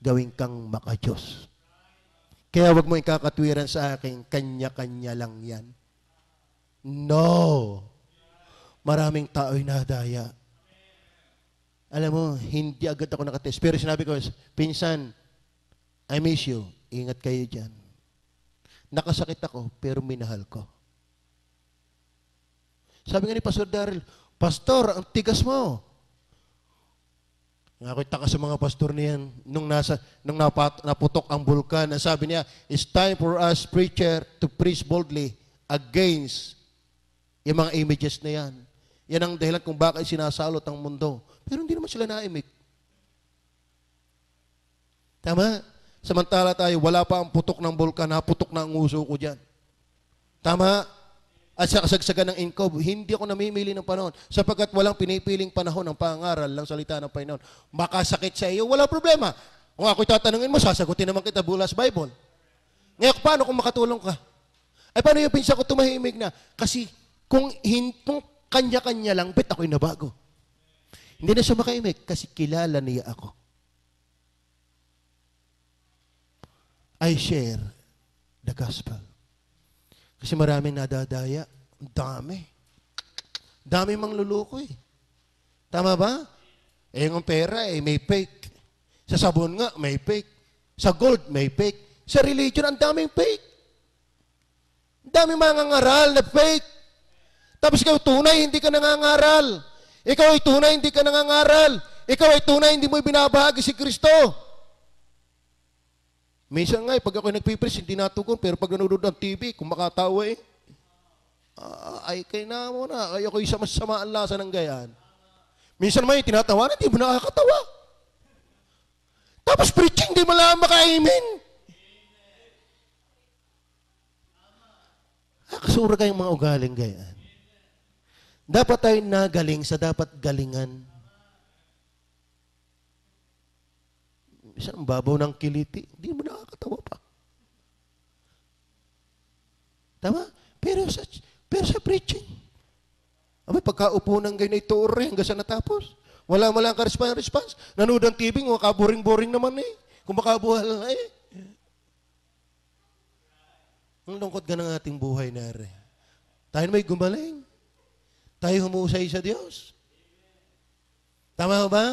Gawin kang makajos. Kaya wag mo ikakatwiran sa akin, kanya-kanya lang yan. No! Maraming tao'y nadaya. Alam mo, hindi agad ako nakatest. Pero sinabi ko, pinsan, I miss you. Ingat kayo dyan. Nakasakit ako, pero minahal ko. Sabi nga ni Pastor Daryl, Pastor, ang tigas mo. Nakakita ka sa mga pastor niyan, nung, nasa, nung napat, naputok ang bulkan, na sabi niya, it's time for us, preacher, to preach boldly against yung mga images na yan. Yan ang dahilan kung bakit sinasalot ang mundo. Pero hindi naman sila naimik. Tama? Samantala tayo, wala pa ang putok ng bulkan, ha? putok na ang uso ko dyan. Tama? at sa kasagsagan ng inkob, hindi ako namimili ng panahon sapagkat walang pinipiling panahon ng pangaral ng salita ng Panginoon. Makasakit sa iyo, wala problema. Kung ako'y tatanungin mo, sasagutin naman kita bulas Bible. Ngayon, paano kung makatulong ka? Ay, paano yung pinsa ko tumahimik na? Kasi kung, hin, kung kanya-kanya lang, bet ako'y nabago. Hindi na siya makaimik kasi kilala niya ako. I share the gospel. Kasi maraming nadadaya. dami. Dami mang luluko eh. Tama ba? Eh, yung pera eh, may fake. Sa sabon nga, may fake. Sa gold, may fake. Sa religion, ang daming fake. Ang daming mga ngaral na fake. Tapos ikaw tunay, hindi ka nangangaral. Ikaw ay tunay, hindi ka nangangaral. Ikaw ay tunay, hindi mo binabahagi si Kristo. Minsan nga, eh, pag ako nagpipreach, hindi natugon. Pero pag nanonood ng TV, kumakatawa eh, ah, ay kay na mo na. Ayoko yung sama ang lasa ng gayaan. Minsan may tinatawa na, hindi mo nakakatawa. Tapos preaching, di mo lang maka-amen. Nakasura ah, kayong mga ugaling gayaan. Dapat tayo nagaling sa dapat galingan. Minsan, ang babaw ng kiliti, hindi mo nakakatawa pa. Tama? Pero sa, pero sa preaching, Abay, pagkaupo ng ganyan, ito rin, hanggang sa natapos. Wala mo lang ka-response. Response. Nanood ang TV, makaboring-boring naman eh. Kung makabuhal na eh. Ang lungkot ka ng ating buhay na rin. Tayo may gumaling. Tayo humuusay sa Diyos. Tama ba?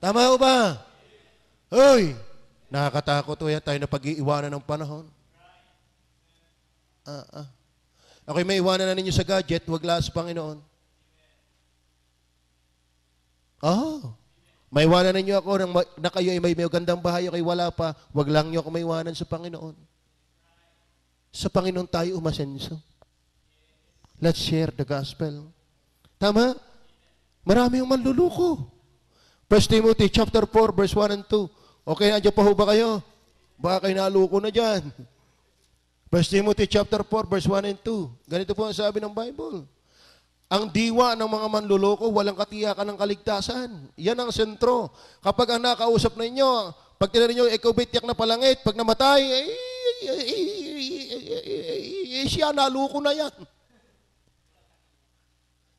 Tama ba? Hoy! Nakakatakot o tayo na pag-iiwanan ng panahon. Ah, ah. Ako'y may iwanan na ninyo sa gadget, wag laas Panginoon. Oh. May iwanan ninyo ako nang na kayo ay may, may gandang bahay kay wala pa, wag lang niyo ako may iwanan sa Panginoon. Sa Panginoon tayo umasenso. Let's share the gospel. Tama? Marami yung manluluko. 1 Timothy chapter 4 verse 1 and 2. Okay, andiyan pa ho ba kayo? Baka kayo naluko na diyan. 1 Timothy chapter 4 verse 1 and 2. Ganito po ang sabi ng Bible. Ang diwa ng mga manluloko, walang katiyakan ng kaligtasan. Yan ang sentro. Kapag ang nakausap na inyo, pag tinanong nyo, ikaw ba tiyak na palangit? Pag namatay, eh, eh, eh, eh, siya naluko na yan.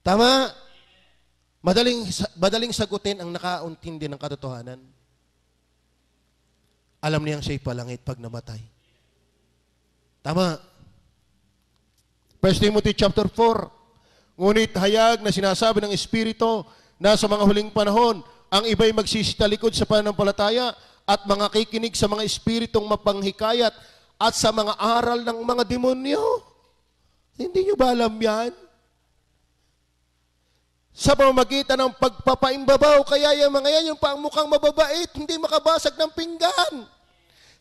Tama? Madaling, madaling sagutin ang nakauntin ng katotohanan. Alam niyang siya'y palangit pag namatay. Tama. 1 Timothy chapter 4, Ngunit hayag na sinasabi ng Espiritu na sa mga huling panahon, ang iba'y magsisitalikod sa pananampalataya at mga kikinig sa mga Espiritong mapanghikayat at sa mga aral ng mga demonyo. Hindi nyo ba alam yan? sa pamamagitan ng pagpapaimbabaw. Kaya yung mga yan, yung mukhang mababait, hindi makabasag ng pinggan.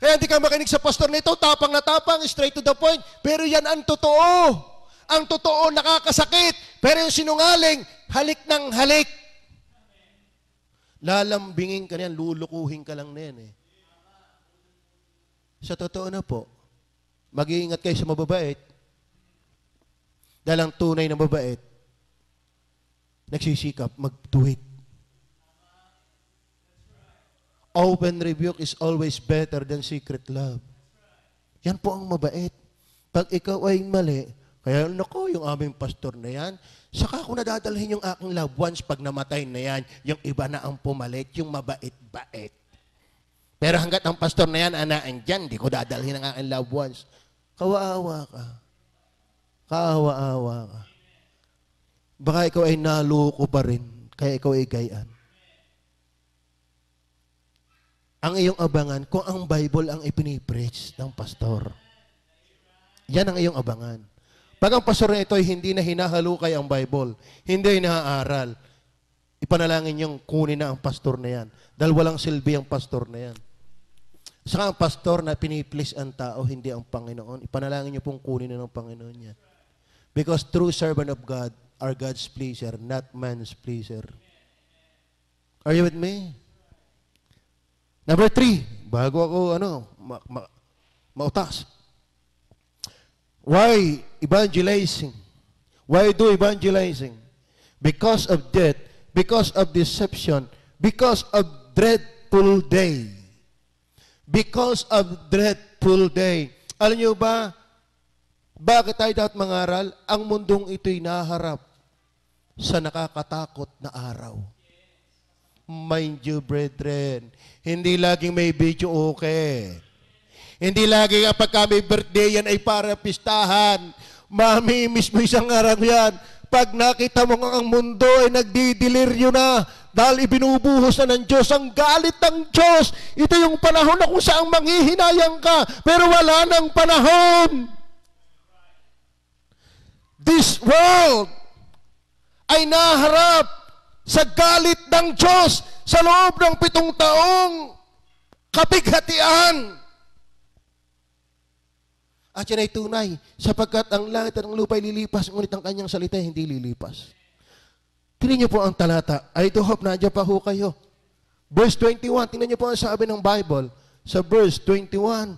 Kaya hindi ka makinig sa pastor nito, tapang na tapang, straight to the point. Pero yan ang totoo. Ang totoo nakakasakit. Pero yung sinungaling, halik ng halik. Lalambingin ka niyan, lulukuhin ka lang na eh. Sa totoo na po, mag-iingat kayo sa mababait. Dahil ang tunay na mababait, nagsisikap, magtuwid. Open rebuke is always better than secret love. Yan po ang mabait. Pag ikaw ay mali, kaya nako, yung aming pastor na yan, saka ako nadadalhin yung aking loved ones pag namatay na yan, yung iba na ang pumalit, yung mabait-bait. Pero hanggat ang pastor na yan, anaan dyan, di ko dadalhin ang aking loved ones. Kawawa ka. Kawawa ka. Baka ikaw ay naluko pa rin, kaya ikaw ay gayaan. Ang iyong abangan, kung ang Bible ang ipinipreach ng pastor. Yan ang iyong abangan. Pag ang pastor na ito ay hindi na hinahalukay ang Bible, hindi inaaral, ipanalangin niyong kunin na ang pastor na yan. Dahil walang silbi ang pastor na yan. Saka ang pastor na piniplis ang tao, hindi ang Panginoon. Ipanalangin niyo pong kunin na ng Panginoon yan. Because true servant of God are God's pleasure, not man's pleasure. Are you with me? Number three, bago ako ano, ma ma mautas. Why evangelizing? Why do evangelizing? Because of death, because of deception, because of dreadful day. Because of dreadful day. Alam niyo ba, bakit tayo dapat mangaral? Ang mundong ito'y naharap sa nakakatakot na araw. Mind you, brethren, hindi laging may video okay. Hindi laging kapag kami birthday yan ay para pistahan. Mami, mismo isang araw yan. Pag nakita mo nga ang mundo ay nagdidiliryo na dahil ibinubuhos na ng Diyos ang galit ng Diyos. Ito yung panahon na kung saan manghihinayang ka pero wala ng panahon this world ay naharap sa galit ng Diyos sa loob ng pitong taong kapighatian. At yan ay tunay, sapagkat ang langit at ang lupa ay lilipas, ngunit ang kanyang salita hindi lilipas. Tingnan niyo po ang talata. I do hope na pa ho kayo. Verse 21, tingnan niyo po ang sabi ng Bible sa verse 21.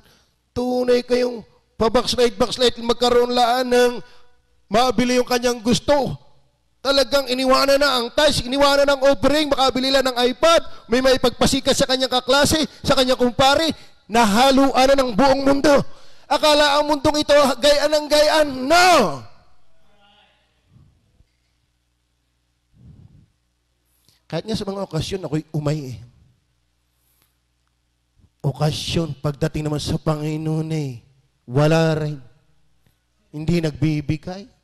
Tunay kayong pabackslide, backslide, magkaroon laan ng mabili yung kanyang gusto. Talagang iniwanan na ang tithes, iniwanan ng offering, makabili lang ng iPad, may may pagpasikat sa kanyang kaklase, sa kanyang kumpare, nahaluan na ng buong mundo. Akala ang mundong ito, gayaan ng gayaan. No! Kahit nga sa mga okasyon, ako'y umay eh. Okasyon, pagdating naman sa Panginoon eh, wala rin. Hindi nagbibigay.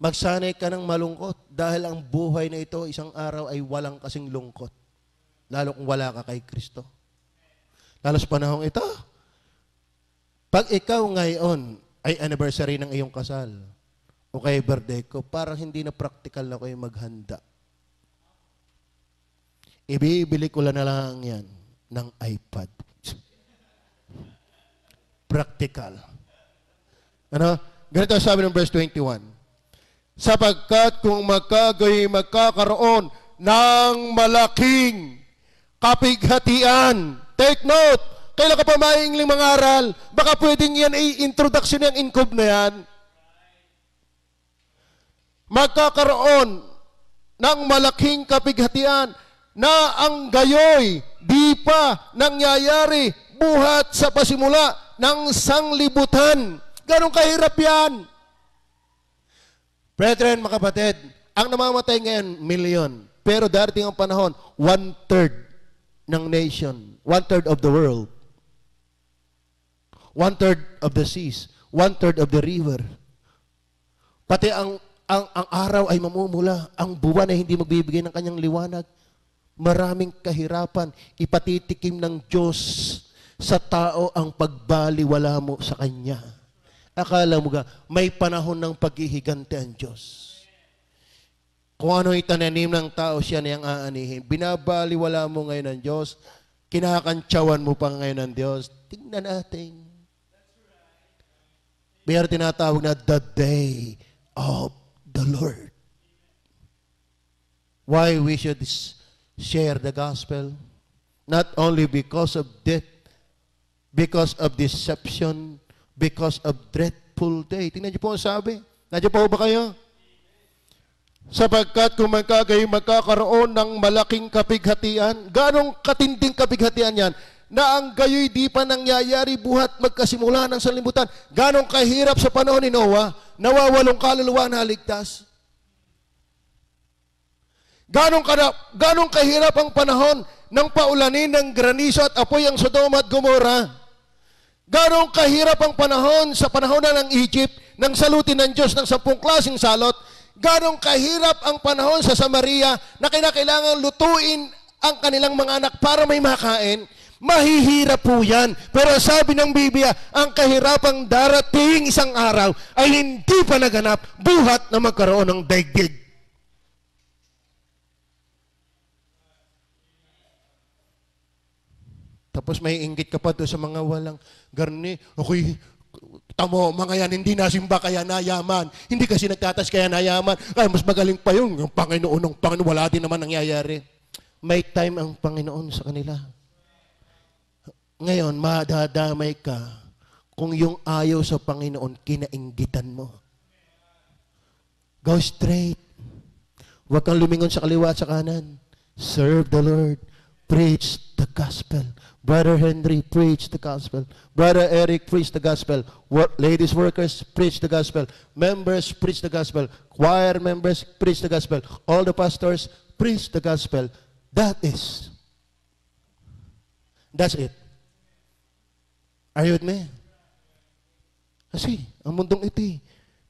Magsanay ka ng malungkot dahil ang buhay na ito isang araw ay walang kasing lungkot. Lalo kung wala ka kay Kristo. Lalo sa panahong ito, pag ikaw ngayon ay anniversary ng iyong kasal o kay birthday ko, parang hindi na practical na kayo maghanda. Ibibili ko na lang yan ng iPad. practical. Ano? Ganito sabi ng verse 21 sapagkat kung magkagoy magkakaroon ng malaking kapighatian. Take note, kailan ka pa maingling mangaral, baka pwedeng yan i-introduction yung incub na yan. Magkakaroon ng malaking kapighatian na ang gayoy di pa nangyayari buhat sa pasimula ng sanglibutan. Ganong kahirap yan. Brethren, mga ang namamatay ngayon, million. Pero darating ang panahon, one-third ng nation, one-third of the world, one-third of the seas, one-third of the river. Pati ang, ang, ang araw ay mamumula, ang buwan ay hindi magbibigay ng kanyang liwanag. Maraming kahirapan, ipatitikim ng Diyos sa tao ang pagbaliwala mo sa Kanya. Akala mo ga, may panahon ng paghihigante ang Diyos. Kung ano itananim ng tao, siya niyang aanihin. Binabaliwala mo ngayon ang Diyos. Kinakantsawan mo pa ngayon ang Diyos. Tingnan natin. Mayroon tinatawag na the day of the Lord. Why we should share the gospel? Not only because of death, because of deception, because of dreadful day. Tingnan niyo po ang sabi. Nandiyo po ba kayo? Sapagkat kung magkagay magkakaroon ng malaking kapighatian, ganong katinding kapighatian yan, na ang gayoy di pa nangyayari buhat magkasimula ng sanlibutan. Ganong kahirap sa panahon ni Noah, nawawalong kaluluwa na ligtas. Ganong, ka, ganong kahirap ang panahon ng paulanin ng granizo at apoy ang Sodoma at Gomorrah Garong kahirap ang panahon sa panahon na ng Egypt nang salutin ng Diyos ng sampung klaseng salot, garong kahirap ang panahon sa Samaria na kinakailangan lutuin ang kanilang mga anak para may makain, mahihirap po yan. Pero sabi ng Biblia, ang kahirapang darating isang araw ay hindi pa naganap buhat na magkaroon ng daigdig. Tapos may inggit ka pa doon sa mga walang garni. Okay, tamo, mga yan, hindi nasimba kaya nayaman. Hindi kasi nagtatas kaya nayaman. Kaya mas magaling pa yung, yung Panginoon ng Panginoon. Wala din naman nangyayari. May time ang Panginoon sa kanila. Ngayon, madadamay ka kung yung ayaw sa Panginoon, kinainggitan mo. Go straight. Huwag kang lumingon sa kaliwa at sa kanan. Serve the Lord. Preach the gospel. Brother Henry preached the gospel. Brother Eric preached the gospel. Work, ladies workers preached the gospel. Members preached the gospel. Choir members preached the gospel. All the pastors preached the gospel. That is. That's it. Are you with me? Kasi ang mundong iti,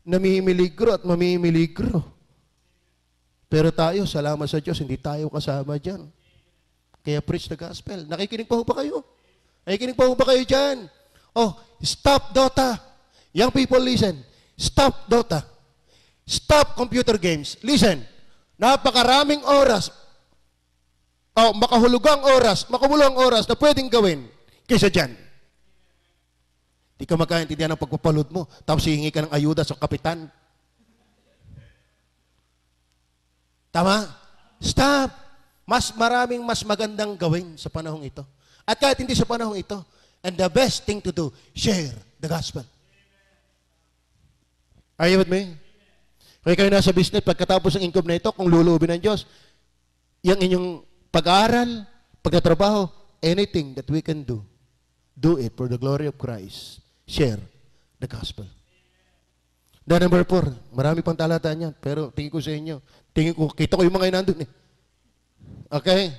namimiligro at mamimiligro. Pero tayo, salamat sa Diyos, hindi tayo kasama dyan. Kaya preach the gospel. Nakikinig pa ho ba kayo? Nakikinig pa ho ba kayo dyan? Oh, stop Dota. Young people, listen. Stop Dota. Stop computer games. Listen. Napakaraming oras, oh, makahulugang oras, makabulong oras na pwedeng gawin kaysa dyan. Hindi ka magkaintindihan ng pagpapalod mo, tapos hihingi ka ng ayuda sa kapitan. Tama? Stop. Mas maraming mas magandang gawin sa panahong ito. At kahit hindi sa panahong ito. And the best thing to do, share the gospel. Are you with me? Kaya kayo nasa business, pagkatapos ng income na ito, kung lulubin ng Diyos, yung inyong pag-aaral, pagkatrabaho, anything that we can do, do it for the glory of Christ. Share the gospel. The number four, marami pang talata niyan, pero tingin ko sa inyo, tingin ko, kita ko yung mga nandun eh. Okay?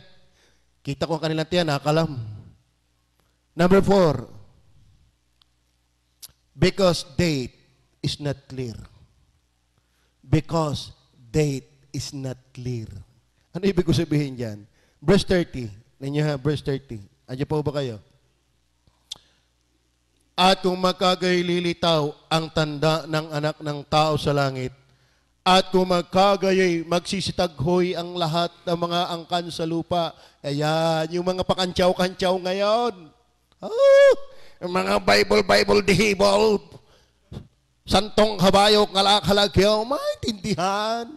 Kita ko ang kanilang tiyan, nakakalam. Number four, because date is not clear. Because date is not clear. Ano ibig ko sabihin dyan? Verse 30. Ninyo ha, verse 30. Andiyan po ba kayo? At kung lilitaw ang tanda ng anak ng tao sa langit, at kung magkagayoy, magsisitaghoy ang lahat ng mga angkan sa lupa. Ayan, yung mga pakantsaw-kantsaw ngayon. Oh, mga Bible-Bible dihibol. Santong kabayo, kalakhalagyaw, maintindihan.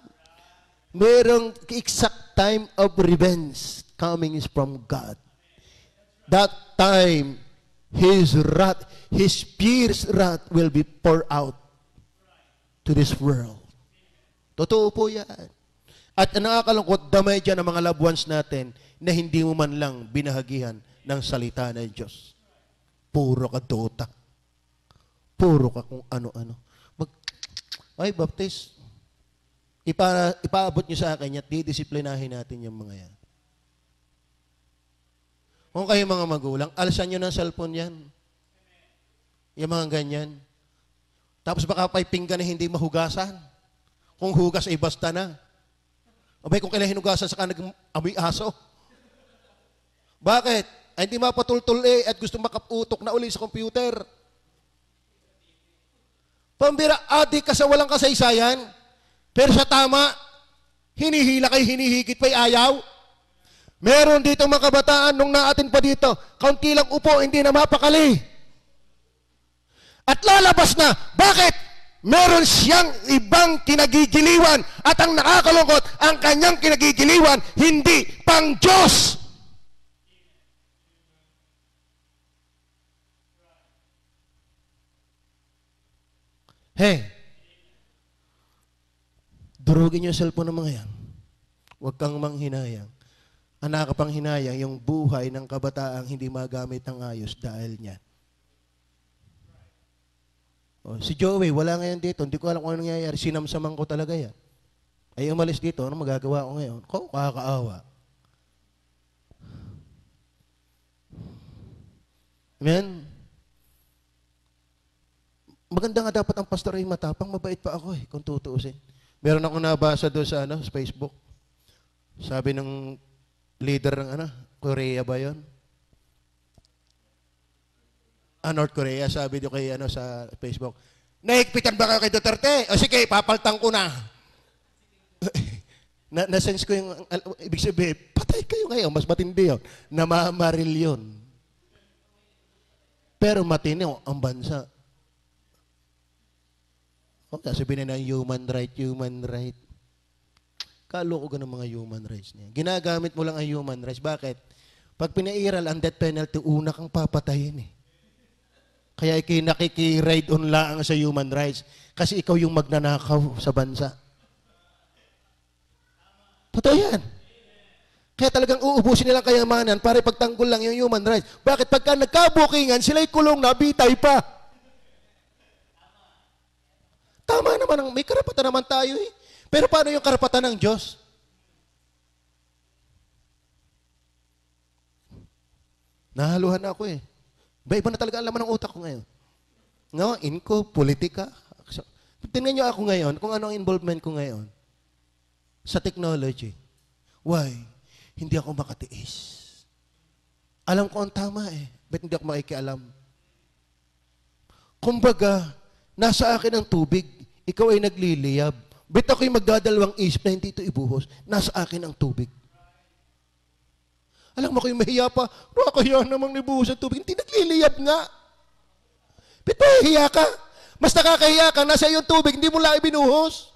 Merong exact time of revenge coming is from God. That time, His wrath, His fierce wrath will be poured out to this world. Totoo po yan. At nakakalungkot, damay dyan ang mga loved ones natin na hindi mo man lang binahagihan ng salita ng Diyos. Puro ka dota. Puro ka kung ano-ano. Mag, ay, Baptist, ipa, ipaabot niyo sa akin at didisiplinahin natin yung mga yan. Kung kayo mga magulang, alsan niyo ng cellphone yan. Yung mga ganyan. Tapos baka pa'y pinggan na hindi mahugasan. Kung hugas ay eh, basta na. Abay, kung kailan hinugasan sa kanag amoy aso. Bakit? Ay, hindi mapatultol eh at gusto makaputok na uli sa computer. Pambira, adi ka sa walang kasaysayan. Pero sa tama, hinihila kay hinihigit pa'y ayaw. Meron dito mga kabataan nung naatin pa dito, kaunti lang upo, hindi na mapakali. At lalabas na. Bakit? meron siyang ibang kinagigiliwan at ang nakakalungkot, ang kanyang kinagigiliwan, hindi pang Diyos. Hey, durugin niyo yung cellphone ng mga yan. Huwag kang manghinayang. Anak ka pang hinayang yung buhay ng kabataan hindi magamit ng ayos dahil niyan. Oh, si Joey, wala ngayon dito. Hindi ko alam kung ano nangyayari. Sinamsaman ko talaga yan. Ay umalis dito. Ano magagawa ko ngayon? Ko, kakaawa. Amen? Maganda nga dapat ang pastor ay matapang. Mabait pa ako eh, kung tutuusin. Meron akong nabasa doon sa, ano, sa Facebook. Sabi ng leader ng ano, Korea ba yon? ah, North Korea, sabi niyo kay ano sa Facebook, nahigpitan ba kayo kay Duterte? O sige, papaltang ko na. na nasense ko yung, al- ibig sabihin, patay kayo ngayon, mas matindi yun. Namamaril yun. Pero matino ang bansa. O, sasabihin na human right, human right. Kaloko ng mga human rights niya. Ginagamit mo lang ang human rights. Bakit? Pag pinairal ang death penalty, una kang papatayin eh. Kaya ikay nakikiride on laang sa human rights kasi ikaw yung magnanakaw sa bansa. Totoo yan. Kaya talagang uubusin nilang kayamanan para ipagtanggol lang yung human rights. Bakit? Pagka nagkabukingan, sila'y kulong na, bitay pa. Tama naman, ang, may karapatan naman tayo eh. Pero paano yung karapatan ng Diyos? Nahaluhan ako eh. Iba-iba na talaga ang laman ng utak ko ngayon. No? Inko, politika. tingnan niyo ako ngayon, kung ano ang involvement ko ngayon sa technology. Why? Hindi ako makatiis. Alam ko ang tama eh. Ba't hindi ako makikialam? Kumbaga, nasa akin ang tubig. Ikaw ay nagliliyab. Ba't ako'y magdadalawang isip na hindi ito ibuhos? Nasa akin ang tubig. Alam mo kayo, mahiya pa. ako kaya namang nibuhos ang tubig. Hindi nagliliyab nga. Pito, hiya ka. Mas nakakahiya ka, nasa yung tubig, hindi mo lang ibinuhos.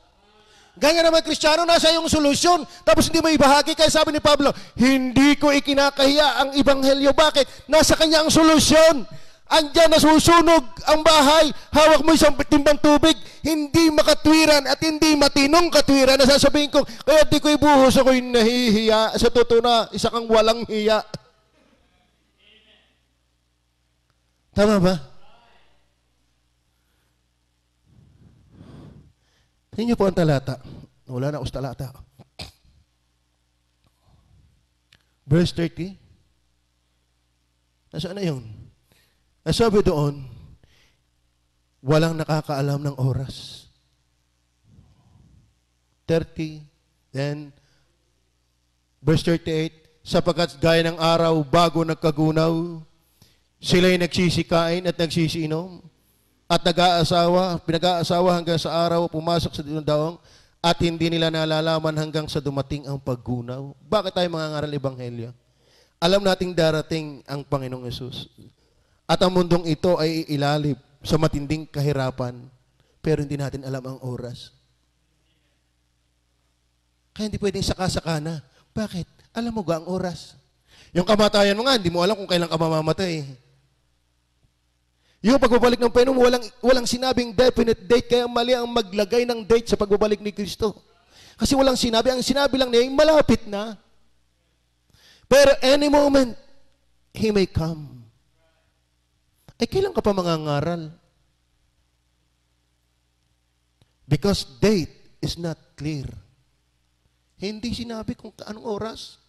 Ganyan naman, Kristiyano, nasa yung solusyon. Tapos hindi mo ibahagi. Kaya sabi ni Pablo, hindi ko ikinakahiya ang Ebanghelyo. Bakit? Nasa kanya ang solusyon. Andiyan nasusunog ang bahay, hawak mo isang timbang tubig, hindi makatwiran at hindi matinong katwiran na sasabihin ko, kaya di ko ibuhos ako'y nahihiya. Sa totoo na, isa kang walang hiya. Tama ba? Tingnan po ang talata. Wala na ako sa talata. Verse 30. Nasaan na yun? Ang sabi doon, walang nakakaalam ng oras. 30, then verse 38, sapagkat gaya ng araw bago nagkagunaw, sila'y nagsisikain at nagsisinom, at nag-aasawa, pinag-aasawa hanggang sa araw, pumasok sa daong, at hindi nila nalalaman hanggang sa dumating ang paggunaw. Bakit tayo mangangaral Ebanghelyo? Alam nating darating ang Panginoong Yesus. At ang mundong ito ay ilalib sa matinding kahirapan, pero hindi natin alam ang oras. Kaya hindi pwedeng saka-saka na. Bakit? Alam mo ba ang oras? Yung kamatayan mo nga, hindi mo alam kung kailan ka mamamatay. Yung pagbabalik ng Panginoon, walang, walang sinabing definite date, kaya mali ang maglagay ng date sa pagbabalik ni Kristo. Kasi walang sinabi. Ang sinabi lang niya, malapit na. Pero any moment, He may come eh kailan ka pa mangangaral? Because date is not clear. Hindi sinabi kung anong oras.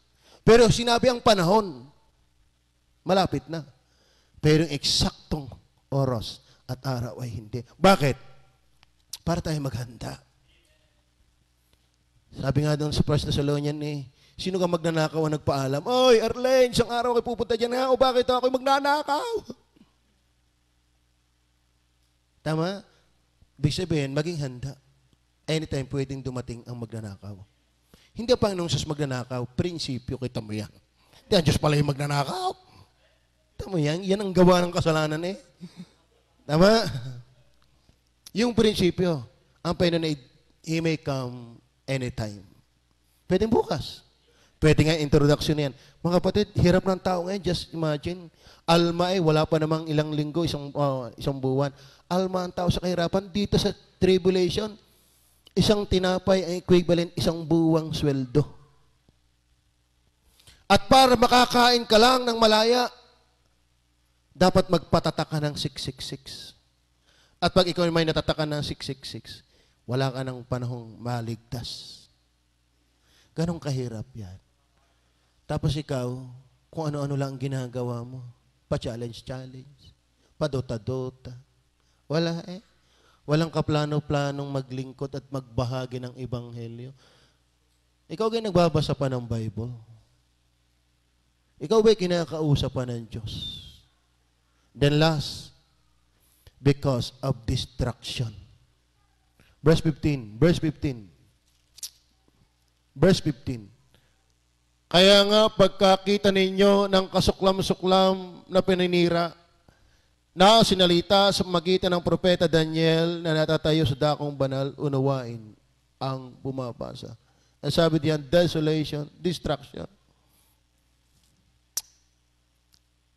Pero sinabi ang panahon. Malapit na. Pero yung eksaktong oras at araw ay hindi. Bakit? Para tayo maghanda. Sabi nga doon sa 1 Thessalonians, eh, Sino ka magnanakaw ang nagpaalam? Oy, Arlene, isang araw kayo pupunta dyan nga. O bakit ako magnanakaw? Tama? Ibig sabihin, maging handa. Anytime pwedeng dumating ang magnanakaw. Hindi pa nung sas magnanakaw, prinsipyo kita mo yan. Hindi ang Diyos pala yung magnanakaw. Tama yan, yan ang gawa ng kasalanan eh. Tama? Yung prinsipyo, ang Panginoon, He may come anytime. Pwede bukas. Pwede nga introduction niyan. Mga kapatid, hirap ng tao ngayon. Just imagine. Alma eh, wala pa namang ilang linggo, isang, uh, isang buwan alma ang tao sa kahirapan. Dito sa tribulation, isang tinapay ay equivalent isang buwang sweldo. At para makakain ka lang ng malaya, dapat magpatatak ka ng 666. At pag ikaw may natatakan ng 666, wala ka ng panahong maligtas. Ganong kahirap yan. Tapos ikaw, kung ano-ano lang ginagawa mo, pa-challenge-challenge, padota-dota, wala eh. Walang kaplano-planong maglingkod at magbahagi ng ebanghelyo. Ikaw gay nagbabasa pa ng Bible. Ikaw ba'y kinakausap pa ng Diyos? Then last, because of distraction. Verse 15, verse 15. Verse 15. Kaya nga pagkakita ninyo ng kasuklam-suklam na pininira, na sinalita sa magitan ng propeta Daniel na natatayo sa dakong banal, unawain ang bumabasa. Ang sabi diyan, desolation, destruction.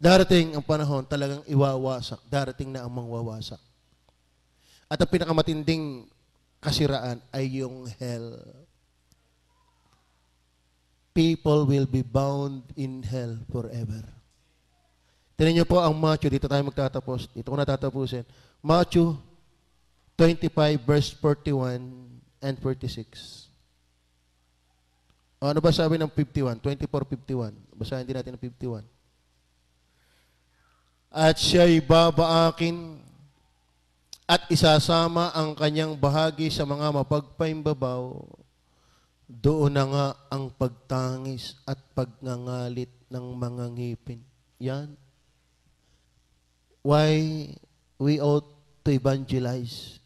Darating ang panahon, talagang iwawasak. Darating na ang mangwawasak. At ang pinakamatinding kasiraan ay yung hell. People will be bound in hell forever. Tinan niyo po ang Matthew, dito tayo magtatapos. Dito ko natatapusin. Matthew 25 verse 41 and 46. O, ano ba sabi ng 51? 24.51. Basahin din natin ng 51. At siya'y babaakin at isasama ang kanyang bahagi sa mga mapagpaimbabaw. Doon na nga ang pagtangis at pagngangalit ng mga ngipin. Yan why we ought to evangelize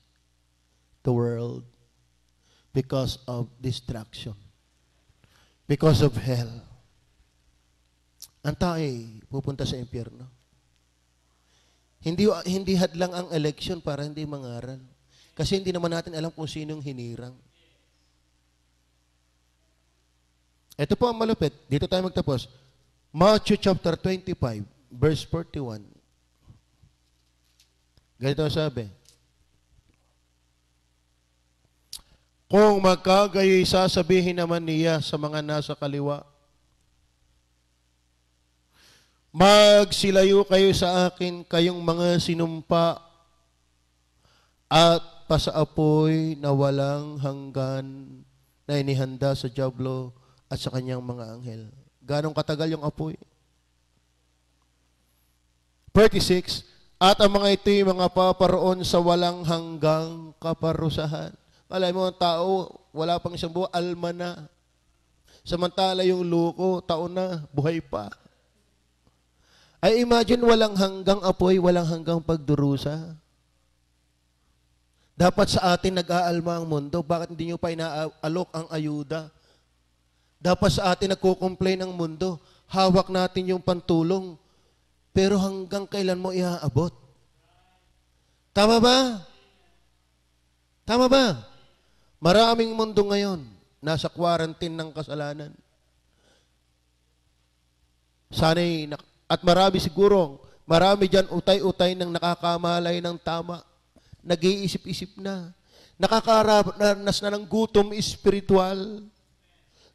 the world because of destruction, because of hell. Ang tao ay pupunta sa impyerno. Hindi, hindi hadlang ang election para hindi mangaral. Kasi hindi naman natin alam kung sino sinong hinirang. Ito po ang malupit. Dito tayo magtapos. Matthew chapter 25, verse 41. Ganito ang sabi. Kung magkagayoy sasabihin naman niya sa mga nasa kaliwa, Magsilayo kayo sa akin, kayong mga sinumpa at pasaapoy na walang hanggan na inihanda sa Diablo at sa kanyang mga anghel. Ganong katagal yung apoy? 36, at ang mga ito'y mga paparoon sa walang hanggang kaparusahan. Malay mo, ang tao, wala pang isang buwan, alma na. Samantala yung luko, taon na, buhay pa. Ay imagine walang hanggang apoy, walang hanggang pagdurusa. Dapat sa atin nag-aalma ang mundo. Bakit hindi nyo pa inaalok ang ayuda? Dapat sa atin nagko-complain ang mundo. Hawak natin yung pantulong pero hanggang kailan mo iaabot? Tama ba? Tama ba? Maraming mundo ngayon nasa quarantine ng kasalanan. Sana'y, at marami siguro, marami dyan utay-utay ng nakakamalay ng tama. Nag-iisip-isip na. Nakakaranas na ng gutom espiritual.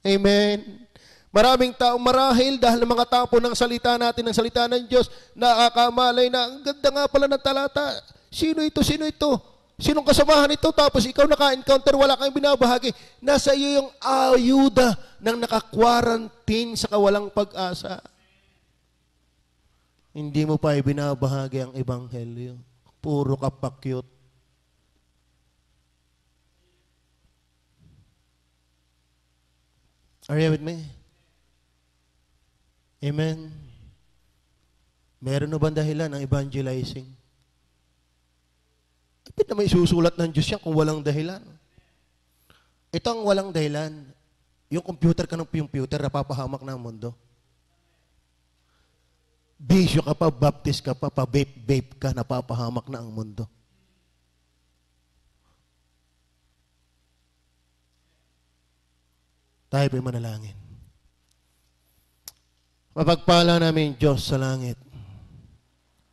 Amen. Maraming tao marahil dahil mga tapo ng salita natin, ng salita ng Diyos, nakakamalay na, ang ganda nga pala ng talata. Sino ito? Sino ito? Sinong kasamahan ito? Tapos ikaw naka-encounter, wala kang binabahagi. Nasa iyo yung ayuda ng naka-quarantine sa kawalang pag-asa. Hindi mo pa ibinabahagi ang ebanghelyo. Puro ka pakyut. Are you with me? Amen. Meron na bang dahilan ang evangelizing? Hindi na may susulat ng Diyos yan kung walang dahilan. Ito ang walang dahilan. Yung computer ka ng computer, napapahamak na ang mundo. Bisyo ka pa, baptist ka pa, pa-vape-vape ka, napapahamak na ang mundo. Tayo po'y manalangin. Mapagpala namin, Diyos sa langit.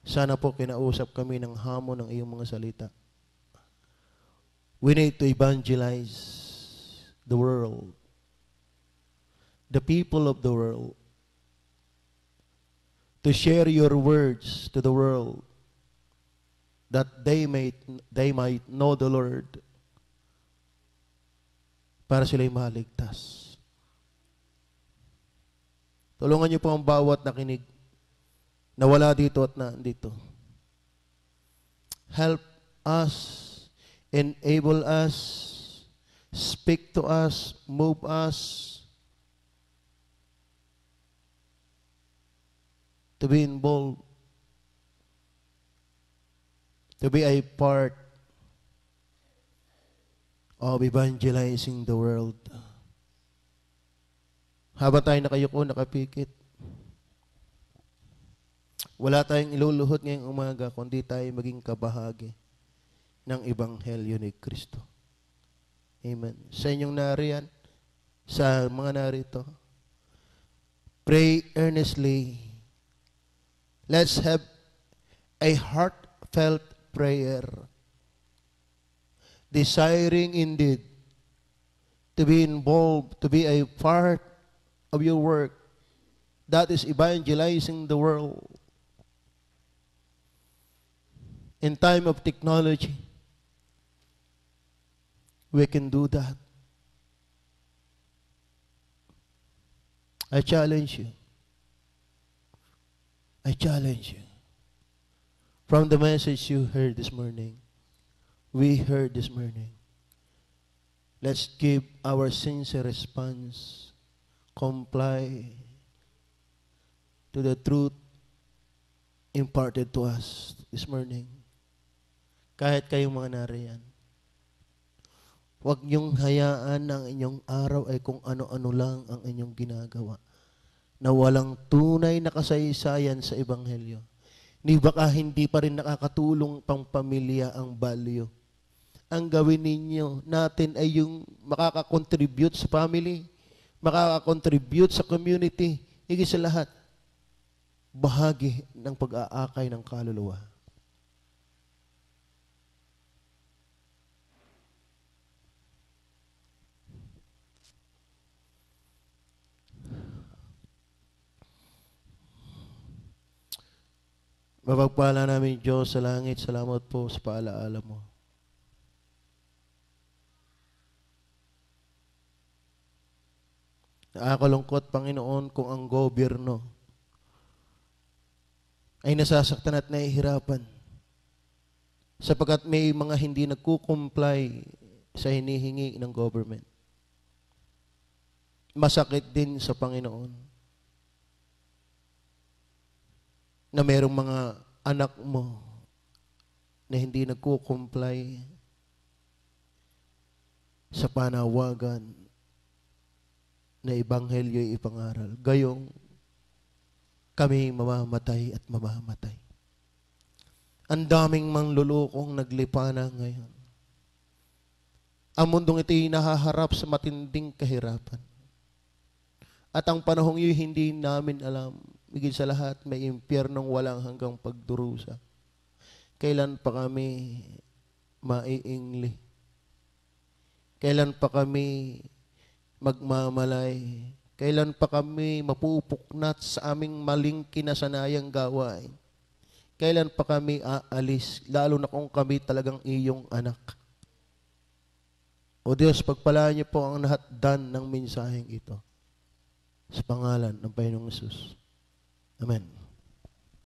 Sana po kinausap kami ng hamon ng iyong mga salita. We need to evangelize the world. The people of the world. To share your words to the world that they may they might know the Lord para sila'y maligtas. Tulungan niyo po ang bawat nakinig na wala dito at nandito. Help us, enable us, speak to us, move us to be involved, to be a part of evangelizing the world. Habang tayo ko nakapikit. Wala tayong iluluhod ngayong umaga, kundi tayo maging kabahagi ng Ebanghelyo ni Kristo. Amen. Sa inyong nariyan, sa mga narito, pray earnestly. Let's have a heartfelt prayer, desiring indeed to be involved, to be a part of your work. That is evangelizing the world. In time of technology, we can do that. I challenge you. I challenge you. From the message you heard this morning, we heard this morning, let's give our sincere response comply to the truth imparted to us this morning. Kahit kayong mga nariyan. Huwag niyong hayaan ang inyong araw ay kung ano-ano lang ang inyong ginagawa na walang tunay na kasaysayan sa Ebanghelyo. Ni baka hindi pa rin nakakatulong pang pamilya ang value. Ang gawin ninyo natin ay yung makakakontribute sa family makaka-contribute sa community, higit sa lahat, bahagi ng pag-aakay ng kaluluwa. Mapagpala namin Diyos sa langit, salamat po sa paalaala mo. Nakakalungkot, Panginoon, kung ang gobyerno ay nasasaktan at nahihirapan sapagkat may mga hindi nagkukumply sa hinihingi ng government. Masakit din sa Panginoon na mayroong mga anak mo na hindi nagkukumply sa panawagan na ebanghelyo ipangaral. Gayong kami mamamatay at mamamatay. Ang daming manglulukong naglipa na ngayon. Ang mundong ito'y nahaharap sa matinding kahirapan. At ang panahong yun hindi namin alam. Higit sa lahat, may impyernong walang hanggang pagdurusa. Kailan pa kami maiingli? Kailan pa kami magmamalay. Kailan pa kami mapupuknat sa aming maling kinasanayang gawain? Kailan pa kami aalis, lalo na kung kami talagang iyong anak? O Diyos, pagpalaan niyo po ang lahatdan ng minsaheng ito. Sa pangalan ng Panginoong Yesus. Amen.